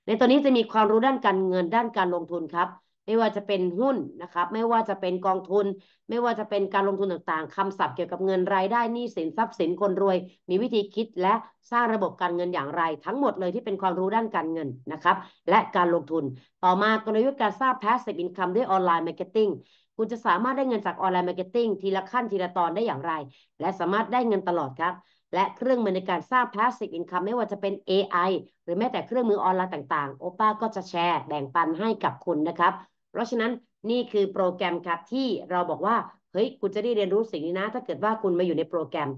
ในตอนนี้จะมีความรู้ด้านการเงินด้านการลงทุนครับ ไม่ว่าจะเป็นหุ้นนะครับ ไม่ว่าจะเป็นกองทุน ไม่ว่าจะเป็นการลงทุนต่างๆ คำศัพท์เกี่ยวกับเงินรายได้หนี้สินทรัพย์สินคนรวย มีวิธีคิดและสร้างระบบการเงินอย่างไร ทั้งหมดเลยที่เป็นความรู้ด้านการเงินนะครับและการลงทุน ต่อมากลยุทธ์การสร้างแพสซีฟอินคัมด้วยออนไลน์มาร์เก็ตติ้งคุณจะสามารถได้เงินจากออนไลน์มาร์เก็ตติ้งทีละขั้นทีละตอนได้อย่างไร และสามารถได้เงินตลอดครับ และเครื่องมือในการสร้างพาสซีฟอินคัมไม่ว่าจะเป็น AI หรือแม้แต่เครื่องมือออนไลน์ต่างๆโอป้าก็จะแชร์แบ่งปันให้กับคุณนะครับเพราะฉะนั้นนี่คือโปรแกรมครับที่เราบอกว่า เฮ้ยคุณจะได้เรียนรู้สิ่งนี้นะ ถ้าเกิดว่าคุณมาอยู่ในโปรแกรม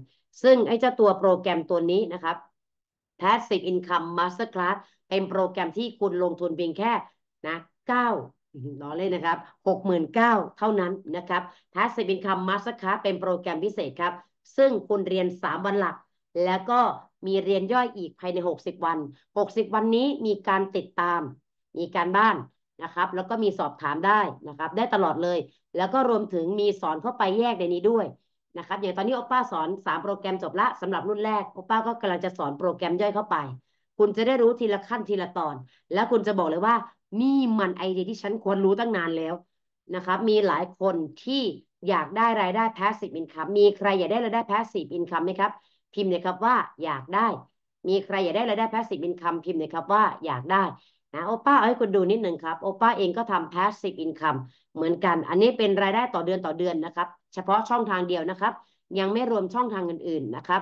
ซึ่งไอ้เจ้าตัวโปรแกรมตัวนี้นะครับ Passive Income Masterclass เป็นโปรแกรมที่คุณลงทุนเพียงแค่นะ9ล้อเล่นนะครับหกหมื่นเก้าเท่านั้นนะครับทัศ s ินคำมัสคา m เป็นโปรแกรมพิเศษครับ ซึ่งคุณเรียน 3 วันหลัก แล้วก็มีเรียนย่อยอีกภายใน 60 วัน 60 วันนี้มีการติดตาม มีการบ้านนะครับ แล้วก็มีสอบถามได้นะครับ ได้ตลอดเลย แล้วก็รวมถึงมีสอนเข้าไปแยกในนี้ด้วยนะครับ อย่างตอนนี้โอป้าสอน 3 โปรแกรมจบละสำหรับรุ่นแรกโอป้าก็กำลังจะสอนโปรแกรมย่อยเข้าไป คุณจะได้รู้ทีละขั้นทีละตอน แล้วคุณจะบอกเลยว่านี่มันไอเดียที่ฉันควรรู้ตั้งนานแล้ว นะครับ มีหลายคนที่อยากได้รายได้ passive income มีใครอยากได้รายได้ passive income ไหมครับพิมพ์เลยครับว่าอยากได้ มีใครอยากได้รายได้ passive income พิมพ์เลยครับว่าอยากได้นะโอป้าเอาให้คุณดูนิดหนึ่งครับโอป้าเองก็ทำ passive income เหมือนกัน อันนี้เป็นรายได้ต่อเดือนต่อเดือนนะครับ เฉพาะช่องทางเดียวนะครับ ยังไม่รวมช่องทางอื่น ๆนะครับ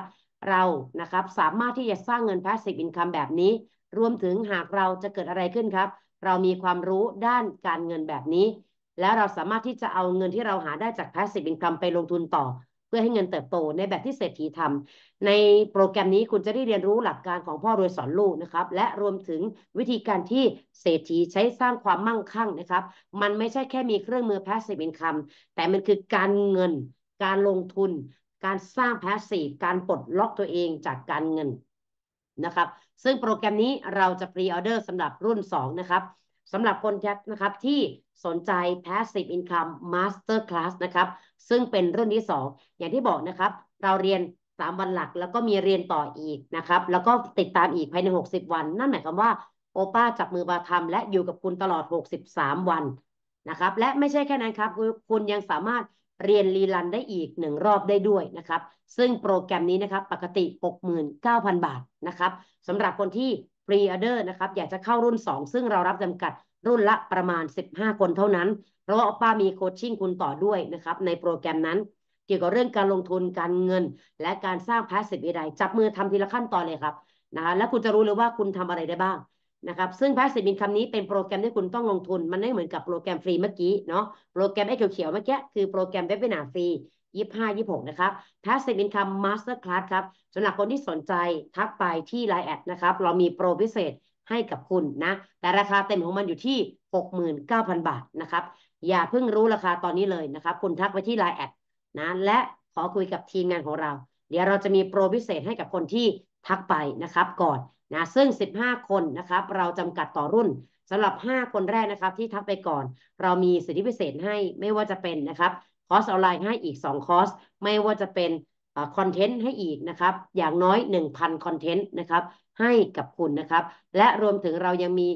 เรานะครับสามารถที่จะสร้างเงิน passive income แบบนี้ รวมถึงหากเราจะเกิดอะไรขึ้นครับเรามีความรู้ด้านการเงินแบบนี้ แล้วเราสามารถที่จะเอาเงินที่เราหาได้จาก passive income ไปลงทุนต่อ เพื่อให้เงินเติบโตในแบบที่เศรษฐีทำในโปรแกรมนี้คุณจะได้เรียนรู้หลักการของพ่อรวยสอนลูกนะครับ และรวมถึงวิธีการที่เศรษฐีใช้สร้างความมั่งคั่งนะครับ มันไม่ใช่แค่มีเครื่องมือ passive income แต่มันคือการเงินการลงทุน การสร้าง passive การปลดล็อกตัวเองจากการเงินนะครับซึ่งโปรแกรมนี้เราจะพรีออเดอร์สำหรับรุ่น 2 นะครับสำหรับคนนะครับที่สนใจ Passive Income Master Class นะครับ ซึ่งเป็นรุ่นที่ 2 อย่างที่บอกนะครับ เราเรียน 3 วันหลักแล้วก็มีเรียนต่ออีกนะครับ แล้วก็ติดตามอีกภายใน 60 วันนั่นหมายความว่า โอป้าจับมือบาทำและอยู่กับคุณตลอด 63 วัน นะครับ และไม่ใช่แค่นั้นครับคุณยังสามารถเรียนรีลันได้อีกหนึ่งรอบได้ด้วยนะครับ ซึ่งโปรแกรมนี้นะครับปกติ 69,000 บาทนะครับสำหรับคนที่พรีออเดอร์นะครับ อยากจะเข้ารุ่น 2 ซึ่งเรารับจำกัดรุ่นละประมาณ 15 คนเท่านั้น เพราะว่าป้ามีโคชชิ่งคุณต่อด้วยนะครับ ในโปรแกรมนั้นเกี่ยวกับเรื่องการลงทุนการเงิน และการสร้างพาสซีฟอะไรจับมือทำทีละขั้นตอนเลยครับนะคะแล้วคุณจะรู้เลยว่าคุณทำอะไรได้บ้างนะครับซึ่ง passive income นี้เป็นโปรแกรมที่คุณต้องลงทุน มันไม่เหมือนกับโปรแกรมฟรีเมื่อกี้เนาะโปรแกรมไอ้เขียวๆเมื่อกี้ คือโปรแกรมเว็บนาฟรียี่ห้ายี่หกนะครับ passive income master class ครับสำหรับคนที่สนใจทักไปที่ Line แอดนะครับ เรามีโปรพิเศษให้กับคุณนะ แต่ราคาเต็มของมันอยู่ที่ 69,000 บาทนะครับ อย่าเพิ่งรู้ราคาตอนนี้เลยนะครับคุณทักไปที่ Line แอดนะและขอคุยกับทีมงานของเรา เดี๋ยวเราจะมีโปรพิเศษให้กับคนที่ทักไปนะครับก่อนนะซึ่ง 15 คนนะครับ เราจำกัดต่อรุ่นสำหรับ 5 คนแรกนะครับ ที่ทักไปก่อน เรามีสิทธิพิเศษให้ไม่ว่าจะเป็นนะครับคอร์สออนไลน์ให้อีก2คอร์สไม่ว่าจะเป็นคอนเทนต์ให้อีกนะครับ อย่างน้อย 1,000 คอนเทนต์นะครับให้กับคุณนะครับ และรวมถึงเรายังมี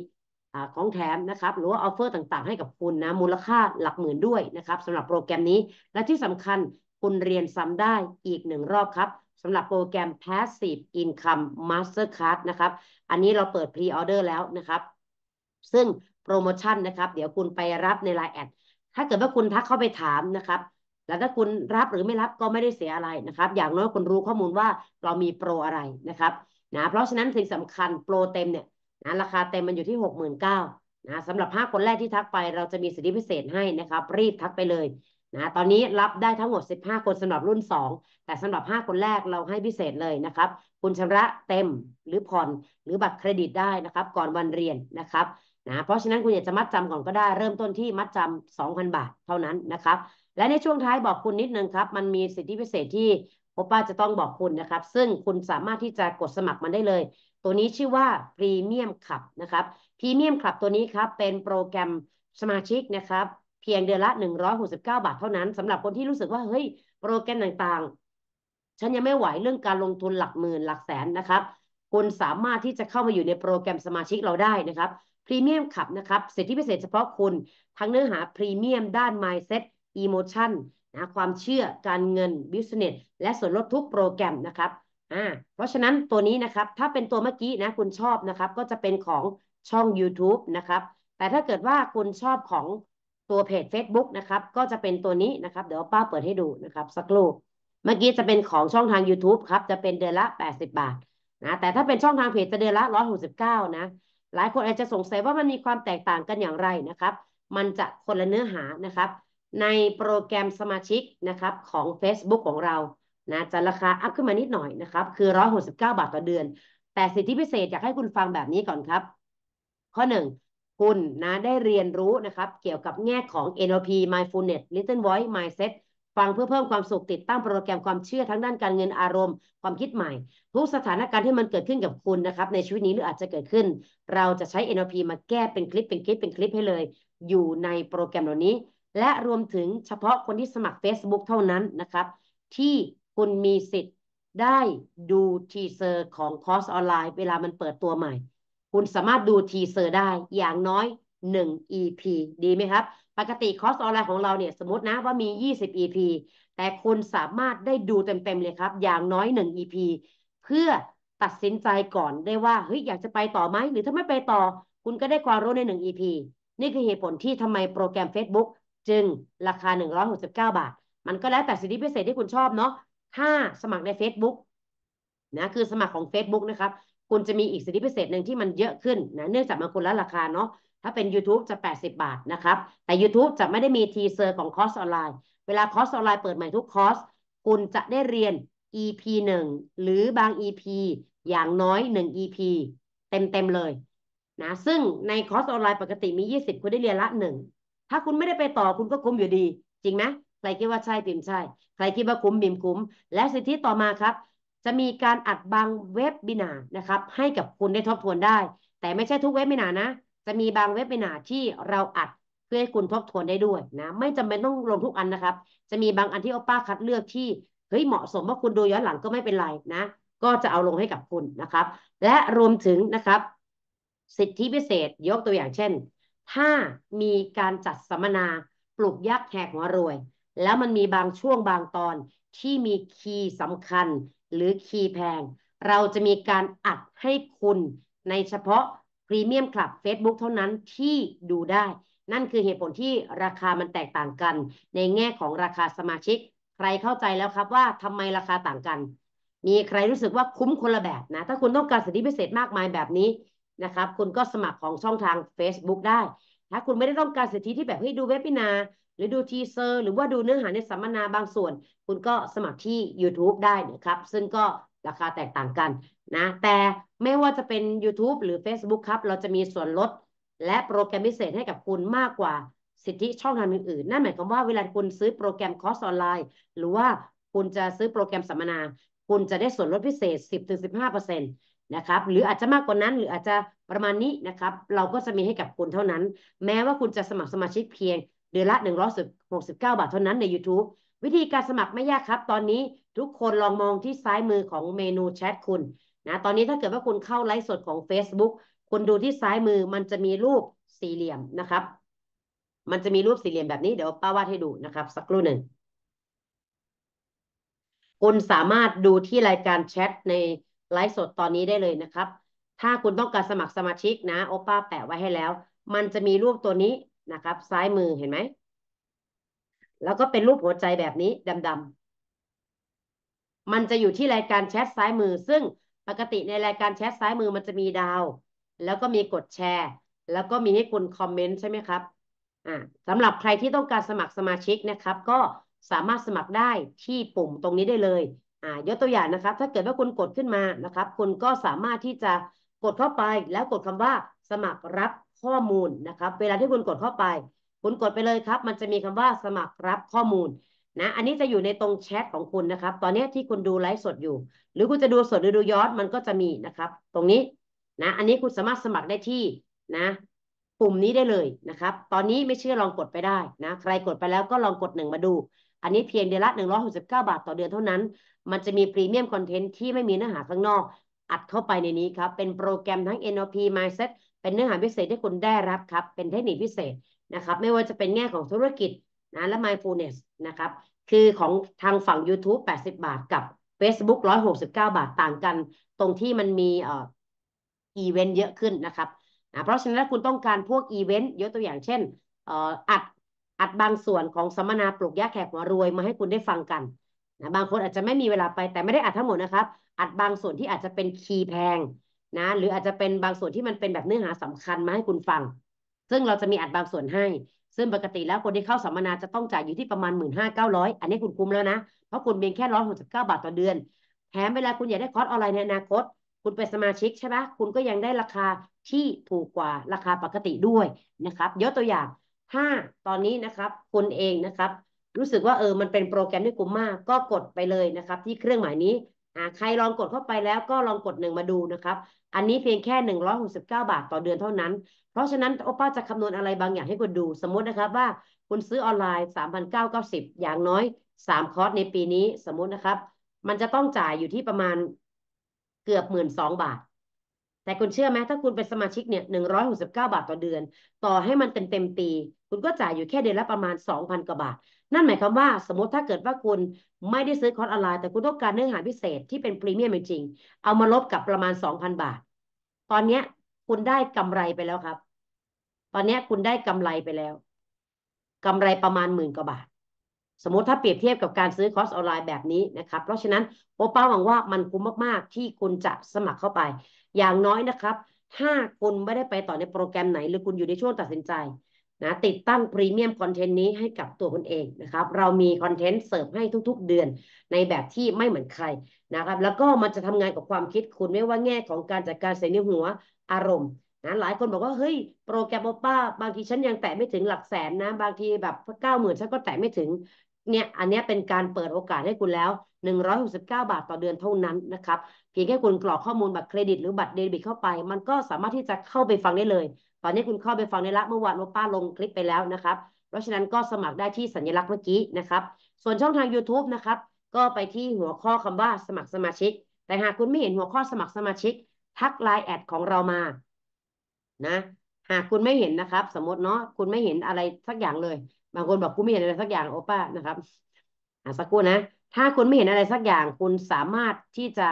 ของแถมนะครับหรือว่าออฟเฟอร์ต่างๆให้กับคุณนะมูลค่าหลักหมื่นด้วยนะครับสำหรับโปรแกรมนี้และที่สำคัญคุณเรียนซ้ำได้อีกหนึ่งรอบครับสำหรับโปรแกรม Passive Income Mastercard นะครับ อันนี้เราเปิดพรีออเดอร์แล้วนะครับ ซึ่งโปรโมชั่นนะครับ เดี๋ยวคุณไปรับใน l ล n e แอดถ้าเกิดว่าคุณทักเข้าไปถามนะครับ แล้วถ้าคุณรับหรือไม่รับก็ไม่ได้เสียอะไรนะครับ อย่างน้อยคุณรู้ข้อมูลว่าเรามีโปรอะไรนะครับ นะ เพราะฉะนั้นสิ่งสำคัญโปรเต็มเนี่ยนะราคาเต็มมันอยู่ที่ 69,000นะสำหรับ5คนแรกที่ทักไป เราจะมีสิทธิพิเศษให้นะครับ รีบทักไปเลยนะตอนนี้รับได้ทั้งหมด 15 คนสำหรับรุ่น 2 แต่สำหรับ 5 คนแรกเราให้พิเศษเลยนะครับ คุณชำระเต็มหรือผ่อนหรือบัตรเครดิตได้นะครับ ก่อนวันเรียนนะครับนะเพราะฉะนั้นคุณอยากจะมัดจำก่อนก็ได้เริ่มต้นที่มัดจำ 2,000 บาทเท่านั้นนะครับ และในช่วงท้ายบอกคุณนิดนึงครับมันมีสิทธิพิเศษที่พ่อป้าจะต้องบอกคุณนะครับ ซึ่งคุณสามารถที่จะกดสมัครมันได้เลย ตัวนี้ชื่อว่าพรีเมียมขับนะครับพรีเมียมขับตัวนี้ครับเป็นโปรแกรมสมาชิกนะครับเพียงเดือนละ 169 บาทเท่านั้นสำหรับคนที่รู้สึกว่า เฮ้ยโปรแกรมต่างๆ ฉันยังไม่ไหวเรื่องการลงทุนหลักหมื่นหลักแสนนะครับ คุณสามารถที่จะเข้ามาอยู่ในโปรแกรมสมาชิกเราได้นะครับ พรีเมียมขับนะครับ สิทธิพิเศษเฉพาะคุณทั้งเนื้อหาพรีเมียมด้าน mindset emotion นะความเชื่อการเงิน business และส่วนลดทุกโปรแกรมนะครับอ่าเพราะฉะนั้นตัวนี้นะครับ ถ้าเป็นตัวเมื่อกี้นะคุณชอบนะครับ ก็จะเป็นของช่อง YouTube นะครับ แต่ถ้าเกิดว่าคุณชอบของตัวเพจ Facebook นะครับก็จะเป็นตัวนี้นะครับ เดี๋ยวป้าเปิดให้ดูนะครับ สักครู่เมื่อกี้จะเป็นของช่องทาง YouTube ครับ จะเป็นเดือนละ 80 บาทนะแต่ถ้าเป็นช่องทางเพจจะเดือนละ 169 นะ หลายคนอาจจะสงสัยว่ามันมีความแตกต่างกันอย่างไรนะครับ มันจะคนละเนื้อหานะครับ ในโปรแกรมสมาชิกนะครับของ Facebook ของเรานะ จะราคาอัพขึ้นมานิดหน่อยนะครับ คือ169บาทต่อเดือน แต่สิทธิพิเศษอยากให้คุณฟังแบบนี้ก่อนครับ ข้อ1คุณนะได้เรียนรู้นะครับ เกี่ยวกับแง่ของ NLP Mindfulness Little Voice Mindset ฟังเพื่อเพิ่มความสุขติดตั้งโปรแกรมความเชื่อทั้งด้านการเงินอารมณ์ความคิดใหม่ ทุกสถานการณ์ที่มันเกิดขึ้นกับคุณนะครับในชีวิตนี้หรืออาจจะเกิดขึ้น เราจะใช้ NLP มาแก้เป็นคลิปเป็นคลิปเป็นคลิปให้เลยอยู่ในโปรแกรมเหล่านี้ และรวมถึงเฉพาะคนที่สมัคร Facebook เท่านั้นนะครับที่คุณมีสิทธิ์ได้ดูทีเซอร์ของคอร์สออนไลน์เวลามันเปิดตัวใหม่คุณสามารถดูทีเซอร์ได้อย่างน้อย 1 EP ดีไหมครับ ปกติคอร์สออนไลน์ของเราเนี่ยสมมตินะว่ามี 20 EP แต่คุณสามารถได้ดูเต็ม ๆ เลยครับอย่างน้อย 1 EP เพื่อตัดสินใจก่อนได้ว่าเฮ้ยอยากจะไปต่อไหม หรือถ้าไม่ไปต่อ คุณก็ได้ความรู้ใน 1 EP นี่คือเหตุผลที่ทำไมโปรแกรม Facebook จึงราคา 169 บาท มันก็แล้วแต่สิทธิพิเศษที่คุณชอบเนาะถ้าสมัครใน Facebook นะ คือสมัครของ Facebook นะครับคุณจะมีอีกสิทธิพิเศษหนึ่งที่มันเยอะขึ้นนะเนื่องจากมันคนละราคาเนาะถ้าเป็น YouTube จะ 80 บาทนะครับ แต่ YouTube จะไม่ได้มีทีเซอร์ของคอร์สออนไลน์เวลาคอร์สออนไลน์เปิดใหม่ทุกคอร์สคุณจะได้เรียน EP 1 หรือบาง EP อย่างน้อย 1 EP เต็มๆเลยนะซึ่งในคอร์สออนไลน์ ปกติมี 20 คุณได้เรียนละ 1 ถ้าคุณไม่ได้ไปต่อคุณก็คุ้มอยู่ดี จริงไหมใครคิดว่าใช่พิมใช่ ใครคิดว่าคุ้มบิมคุ้มและสิทธิต่อมาครับจะมีการอัดบางเว็บบินานะครับ ให้กับคุณได้ทบทวนได้ แต่ไม่ใช่ทุกเว็บบินานะ จะมีบางเว็บบินาที่เราอัดเพื่อให้คุณทบทวนได้ด้วยนะ ไม่จำเป็นต้องลงทุกอันนะครับ จะมีบางอันที่โอป้าคัดเลือกที่เฮ้ยเหมาะสมว่าคุณดูย้อนหลังก็ไม่เป็นไรนะ ก็จะเอาลงให้กับคุณนะครับ และรวมถึงนะครับ สิทธิพิเศษยกตัวอย่างเช่น ถ้ามีการจัดสัมมนาปลูกยักษ์แหกหัวรวย แล้วมันมีบางช่วงบางตอนที่มีคีย์สำคัญหรือคีย์แพง เราจะมีการอัดให้คุณในเฉพาะพรีเมียมคลับ Facebook เท่านั้นที่ดูได้ นั่นคือเหตุผลที่ราคามันแตกต่างกัน ในแง่ของราคาสมาชิก ใครเข้าใจแล้วครับว่าทำไมราคาต่างกัน มีใครรู้สึกว่าคุ้มคนละแบบนะ ถ้าคุณต้องการสิทธิพิเศษมากมายแบบนี้นะครับ คุณก็สมัครของช่องทาง Facebook ได้ ถ้าคุณไม่ได้ต้องการสิทธิที่แบบให้ดูเว็บพินาหรือดูทีเซอร์ หรือว่าดูเนื้อหาในสัมมนาบางส่วน คุณก็สมัครที่ YouTube ได้นะครับ ซึ่งก็ราคาแตกต่างกันนะ แต่ไม่ว่าจะเป็น YouTube หรือ Facebook ครับเราจะมีส่วนลด และโปรแกรมพิเศษให้กับคุณมากกว่าสิทธิช่องทางอื่นๆนั่นหมายความว่าเวลาคุณซื้อโปรแกรมคอร์สออนไลน์ หรือว่าคุณจะซื้อโปรแกรมสัมมนา คุณจะได้ส่วนลดพิเศษ 10-15%นะครับหรืออาจจะมากกว่านั้น หรืออาจจะประมาณนี้นะครับเราก็จะมีให้กับคุณเท่านั้น แม้ว่าคุณจะสมัครสมาชิกเพียงเดือนละ 169 บาท เท่านั้นใน YouTube วิธีการสมัครไม่ยากครับ ตอนนี้ทุกคนลองมองที่ซ้ายมือของเมนูแชทคุณนะ ตอนนี้ถ้าเกิดว่าคุณเข้าไลฟ์สดของ Facebook คุณดูที่ซ้ายมือ มันจะมีรูปสี่เหลี่ยมนะครับ มันจะมีรูปสี่เหลี่ยมแบบนี้ เดี๋ยวป้าวาดให้ดูนะครับ สักครู่หนึ่ง คุณสามารถดูที่รายการแชทในไลฟ์สดตอนนี้ได้เลยนะครับ ถ้าคุณต้องการสมัครสมาชิกนะ โอป้าแปะไว้ให้แล้ว มันจะมีรูปตัวนี้นะครับซ้ายมือเห็นไหม แล้วก็เป็นรูปหัวใจแบบนี้ดำๆมันจะอยู่ที่รายการแชทซ้ายมือ ซึ่งปกติในรายการแชทซ้ายมือมันจะมีดาว แล้วก็มีกดแชร์ แล้วก็มีให้คุณคอมเมนต์ใช่ไหมครับอ่าสำหรับใครที่ต้องการสมัครสมาชิกนะครับ ก็สามารถสมัครได้ที่ปุ่มตรงนี้ได้เลย อ่ายกตัวอย่างนะครับ ถ้าเกิดว่าคุณกดขึ้นมานะครับ คุณก็สามารถที่จะกดเข้าไป แล้วกดคำว่าสมัครรับข้อมูลนะครับ เวลาที่คุณกดเข้าไป คุณกดไปเลยครับ มันจะมีคำว่าสมัครรับข้อมูล นะ อันนี้จะอยู่ในตรงแชทของคุณนะครับ ตอนนี้ที่คุณดูไลฟ์สดอยู่ หรือคุณจะดูสดหรือดูย้อนมันก็จะมีนะครับ ตรงนี้นะ อันนี้คุณสามารถสมัครได้ที่นะ ปุ่มนี้ได้เลยนะครับ ตอนนี้ไม่เชื่อลองกดไปได้นะ ใครกดไปแล้วก็ลองกดหนึ่งมาดู อันนี้เพียงเดือนละหนึ่งร้อยหกสิบเก้าบาท ต่อเดือนเท่านั้นมันจะมีพรีเมียมคอนเทนต์ที่ไม่มีเนื้อหาข้างนอก อัดเข้าไปในนี้ครับเป็นโปรแกรมทั้ง NLP Mindset เป็นเนื้อหาพิเศษที่คุณได้รับครับ เป็นเทคนิคพิเศษนะครับ ไม่ว่าจะเป็นแง่ของธุรกิจนะและ mindfulness นะครับ คือของทางฝั่ง YouTube 80 บาทกับ Facebook 169 บาทต่างกัน ตรงที่มันมีเอ่ออีเวนต์เยอะขึ้นนะครับนะเพราะฉะนั้นถ้าคุณต้องการพวกอีเวนต์ ยกตัวอย่างเช่น เอ่ออัดอัดบางส่วนของสัมมนาปลูกยาแขกหัวรวยมาให้คุณได้ฟังกันนะ บางคนอาจจะไม่มีเวลาไป แต่ไม่ได้อัดทั้งหมดนะครับ อัดบางส่วนที่อาจจะเป็นคีย์แพงนะหรืออาจจะเป็นบางส่วนที่มันเป็นแบบเนื้อหาสำคัญมาให้คุณฟัง ซึ่งเราจะมีอัดบางส่วนให้ ซึ่งปกติแล้วคนที่เข้าสัมมนาจะต้องจ่ายอยู่ที่ประมาณหมื่นห้าเก้าร้อยอันนี้คุณคุ้มแล้วนะ เพราะคุณเบียงแค่ร้อยหกสิบเก้าบาทต่อเดือนแถมเวลาคุณอยากได้คอร์สออนไลน์ในอนาคต คุณเป็นสมาชิกใช่ไหมคุณก็ยังได้ราคาที่ถูกกว่าราคาปกติด้วยนะครับยกตัวอย่างถ้าตอนนี้นะครับคุณเองนะครับ รู้สึกว่าเออมันเป็นโปรแกรมที่คุ้มมาก ก็กดไปเลยนะครับ ที่เครื่องหมายนี้ใครลองกดเข้าไปแล้วก็ลองกดหนึ่งมาดูนะครับอันนี้เพียงแค่ 169 บาทต่อเดือนเท่านั้น เพราะฉะนั้นโอป้าจะคำนวณอะไรบางอย่างให้คุณดู สมมตินะครับว่าคุณซื้อออนไลน์ 3,990 อย่างน้อย 3 คอร์สในปีนี้ สมมตินะครับ มันจะต้องจ่ายอยู่ที่ประมาณเกือบ1 2ื่นสองบาท แต่คุณเชื่อไหมถ้าคุณเป็นสมาชิกเนี่ยหนึ่งร้อยหกสิบเก้าบาทต่อเดือน ต่อให้มันเต็มเต็มปี คุณก็จ่ายอยู่แค่เดือนละประมาณสองพันกว่าบาทนั่นหมายความว่า สมมติถ้าเกิดว่าคุณไม่ได้ซื้อคอร์สออนไลน์ แต่คุณต้องการเนื้อหาพิเศษ ที่เป็นพรีเมียมจริง เอามาลบกับประมาณสองพันบาท ตอนเนี้ยคุณได้กำไรไปแล้วครับ ตอนเนี้ยคุณได้กำไรไปแล้ว กำไรประมาณหมื่นกว่าบาท สมมติถ้าเปรียบเทียบกับการซื้อคอร์สออนไลน์แบบนี้นะครับ เพราะฉะนั้นโอป้าหวังว่ามันคุ้มมากๆ ที่คุณจะสมัครเข้าไป อย่างน้อยนะครับถ้าคุณไม่ได้ไปต่อในโปรแกรมไหนหรือคุณอยู่ในช่วงตัดสินใจนะติดตั้งพรีเมียมคอนเทนต์นี้ ให้กับตัวคุณเองนะครับเรามีคอนเทนต์เสิร์ฟให้ทุกๆ เดือนในแบบที่ไม่เหมือนใครนะครับแล้วก็มันจะทำงานกับความคิดคุณไม่ว่าแง่ของการจัดการเสียหัวอารมณ์นะหลายคนบอกว่า เฮ้ยโปรแกรมโอป้าบางทีฉันยังแตะไม่ถึงหลักแสนนะ บางทีแบบเก้าหมื่นฉันก็แตะไม่ถึงเนี่ยอันนี้เป็นการเปิดโอกาสให้คุณแล้ว 169 บาทต่อเดือนเท่านั้นนะครับเพียงแค่คุณกรอกข้อมูลบัตรเครดิตหรือบัตรเดบิตเข้าไป มันก็สามารถที่จะเข้าไปฟังได้เลยตอนนี้คุณเข้าไปฟังได้ละเมื่อวานว่าป้าลงคลิปไปแล้วนะครับ เพราะฉะนั้นก็สมัครได้ที่สัญลักษณ์เมื่อกี้นะครับ ส่วนช่องทาง YouTube นะครับ ก็ไปที่หัวข้อคำว่า สมัครสมาชิก แต่หากคุณไม่เห็นหัวข้อสมัครสมาชิก ทักไลน์แอดของเรามา นะ หากคุณไม่เห็นนะครับ สมมติเนาะคุณไม่เห็นอะไรสักอย่างเลย บางคนบอกคุณไม่เห็นอะไรสักอย่างโอป้านะครับอ่ะสักครู่นะ ถ้าคุณไม่เห็นอะไรสักอย่าง คุณสามารถที่จะ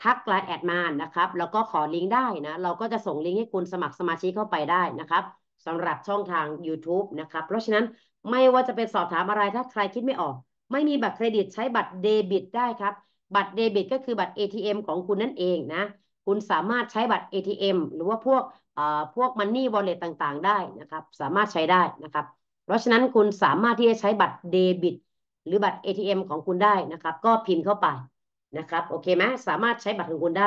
ทักไลน์แอดมานะครับ แล้วก็ขอลิงก์ได้นะ เราก็จะส่งลิงก์ให้คุณสมัครสมาชิกเข้าไปได้นะครับสำหรับช่องทาง YouTube นะครับ เพราะฉะนั้นไม่ว่าจะเป็นสอบถามอะไรถ้าใครคิดไม่ออก ไม่มีบัตรเครดิตใช้บัตรเดบิตได้ครับ บัตรเดบิตก็คือบัตร ATM ของคุณนั่นเองนะ คุณสามารถใช้บัตร ATM หรือว่าพวกเอ่อพวกมันนี่ w อลเลตต่างๆ ได้นะครับสามารถใช้ได้นะครับเพราะฉะนั้นคุณสามารถที่จะใช้บัตรเดบิตหรือบัตร ATM ของคุณได้นะครับก็พิมพ์เข้าไปนะครับโอเคไหมสามารถใช้บัตรของคุณได้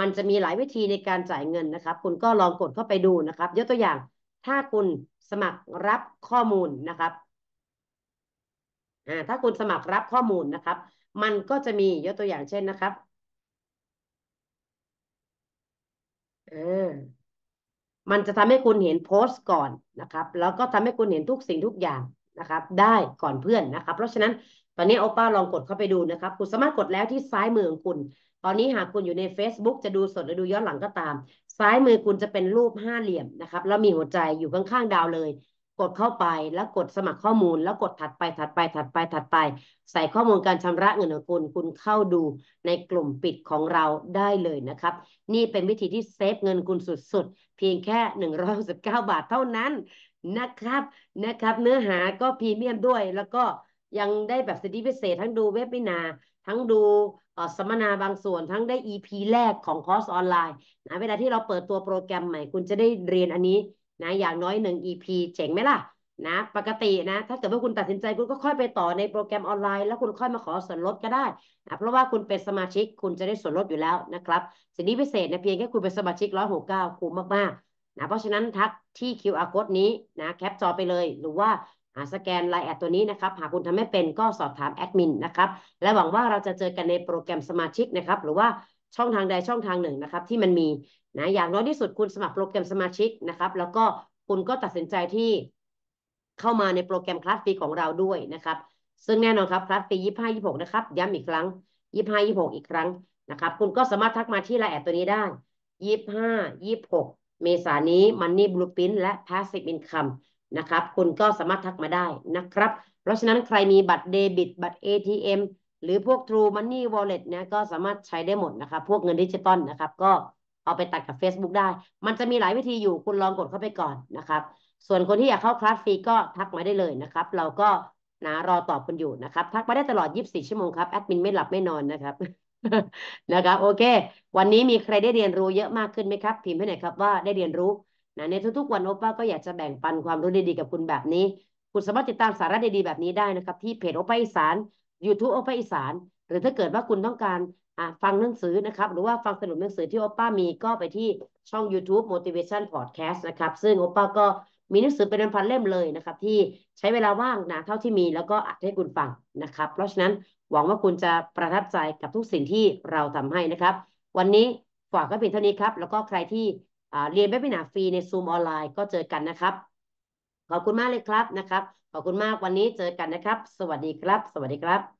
มันจะมีหลายวิธีในการจ่ายเงินนะครับ คุณก็ลองกดเข้าไปดูนะครับยกตัวอย่างถ้าคุณสมัครรับข้อมูลนะครับอ่าถ้าคุณสมัครรับข้อมูลนะครับ มันก็จะมียกตัวอย่างเช่นนะครับออมันจะทำให้คุณเห็นโพสต์ก่อนนะครับ แล้วก็ทำให้คุณเห็นทุกสิ่งทุกอย่างนะครับ ได้ก่อนเพื่อนนะครับ เพราะฉะนั้นตอนนี้โอป้าลองกดเข้าไปดูนะครับ คุณสามารถกดแล้วที่ซ้ายมือของคุณตอนนี้หากคุณอยู่ใน Facebook จะดูสดหรือดูย้อนหลังก็ตาม ซ้ายมือคุณจะเป็นรูปห้าเหลี่ยมนะครับ แล้วมีหัวใจอยู่ข้างๆดาวเลย กดเข้าไปแล้วกดสมัครข้อมูล แล้วกดถัดไปถัดไปถัดไปถัดไป ใส่ข้อมูลการชำระเงินของคุณคุณเข้าดูในกลุ่มปิดของเราได้เลยนะครับ นี่เป็นวิธีที่เซฟเงินคุณสุดๆ เพียงแค่169บาทเท่านั้นนะครับนะครับ เนื้อหาก็พรีเมียมด้วยแล้วก็ยังได้แบบสิทธิพิเศษทั้งดูเว็บวินาทั้งดูสัมมนาบางส่วนทั้งได้ EP แรกของคอร์สออนไลน์นะเวลาที่เราเปิดตัวโปรแกรมใหม่คุณจะได้เรียนอันนี้นะอย่างน้อยหนึ่ง EP เจ๋งไหมล่ะนะปกตินะถ้าเกิดว่าคุณตัดสินใจคุณก็ค่อยไปต่อในโปรแกรมออนไลน์แล้วคุณค่อยมาขอส่วนลดก็ได้นะเพราะว่าคุณเป็นสมาชิกคุณจะได้ส่วนลดอยู่แล้วนะครับสิทธิพิเศษนะเพียงแค่คุณเป็นสมาชิกร้อยหกเก้าคุ้มมากๆนะเพราะฉะนั้นทักที่ QR code นี้นะแคปจอไปเลยหรือว่าาสแกนไลน์แอดตัวนี้นะครับหากคุณทำไม่เป็นก็สอบถามแอดมินนะครับและหวังว่าเราจะเจอกันในโปรแกรมสมาชิกนะครับ หรือว่าช่องทางใดช่องทางหนึ่งนะครับ ที่มันมีนะอย่างน้อยที่สุดคุณสมัครโปรแกรมสมาชิกนะครับ แล้วก็คุณก็ตัดสินใจที่เข้ามาในโปรแกรมคลาสฟรีของเราด้วยนะครับ ซึ่งแน่นอนครับ คลาสฟรียี่ห้ายี่หกนะครับย้ำอีกครั้งยี่ห้ายี่หกอีกครั้งนะครับ คุณก็สามารถทักมาที่ไลน์แอดตัวนี้ได้ยี่ห้ายี่หกเมษานี้มันนี่บลูพิ้นและ Passive Income นะครับคุณก็สามารถทักมาได้นะครับ เพราะฉะนั้นใครมีบัตรเดบิต บัตร ATM หรือพวก True Money Wallet นี่ยก็สามารถใช้ได้หมดนะครับ พวกเงินดิจิตอลนะครับก็เอาไปตัดกับ Facebook ได้ มันจะมีหลายวิธีอยู่ คุณลองกดเข้าไปก่อนนะครับ ส่วนคนที่อยากเข้าคลาสฟรีก็ทักมาได้เลยนะครับ เราก็นะรอตอบคุณอยู่นะครับ ทักมาได้ตลอด 24 ชั่วโมงครับแอดมินไม่หลับไม่นอนนะครับนะครับโอเค วันนี้มีใครได้เรียนรู้เยอะมากขึ้นไหมครับพิมพ์ให้หน่อยครับว่าได้เรียนรู้นะในทุกๆวันโอป้าก็อยากจะแบ่งปันความรู้ดีๆกับคุณแบบนี้ คุณสามารถติดตามสาระดีๆ แบบนี้ได้นะครับ ที่เพจโอป้าอีสาน YouTube โอป้าอีสานหรือถ้าเกิดว่าคุณต้องการฟังหนังสือนะครับ หรือว่าฟังสรุปหนังสือที่โอป้ามีก็ไปที่ช่อง YouTube Motivation Podcast นะครับ ซึ่งโอป้าก็มีหนังสือเป็นพันเล่มเลยนะครับที่ใช้เวลาว่างนะเท่าที่มีแล้วก็อัดให้คุณฟังนะครับเพราะฉะนั้นหวังว่าคุณจะประทับใจกับทุกสิ่งที่เราทำให้นะครับวันนี้ฝากก็เป็นเท่านี้ครับแล้วก็ใครที่เรียนเบบินาฟรีในซูมออนไลน์ก็เจอกันนะครับ ขอบคุณมากเลยครับนะครับ ขอบคุณมากวันนี้เจอกันนะครับ สวัสดีครับ สวัสดีครับ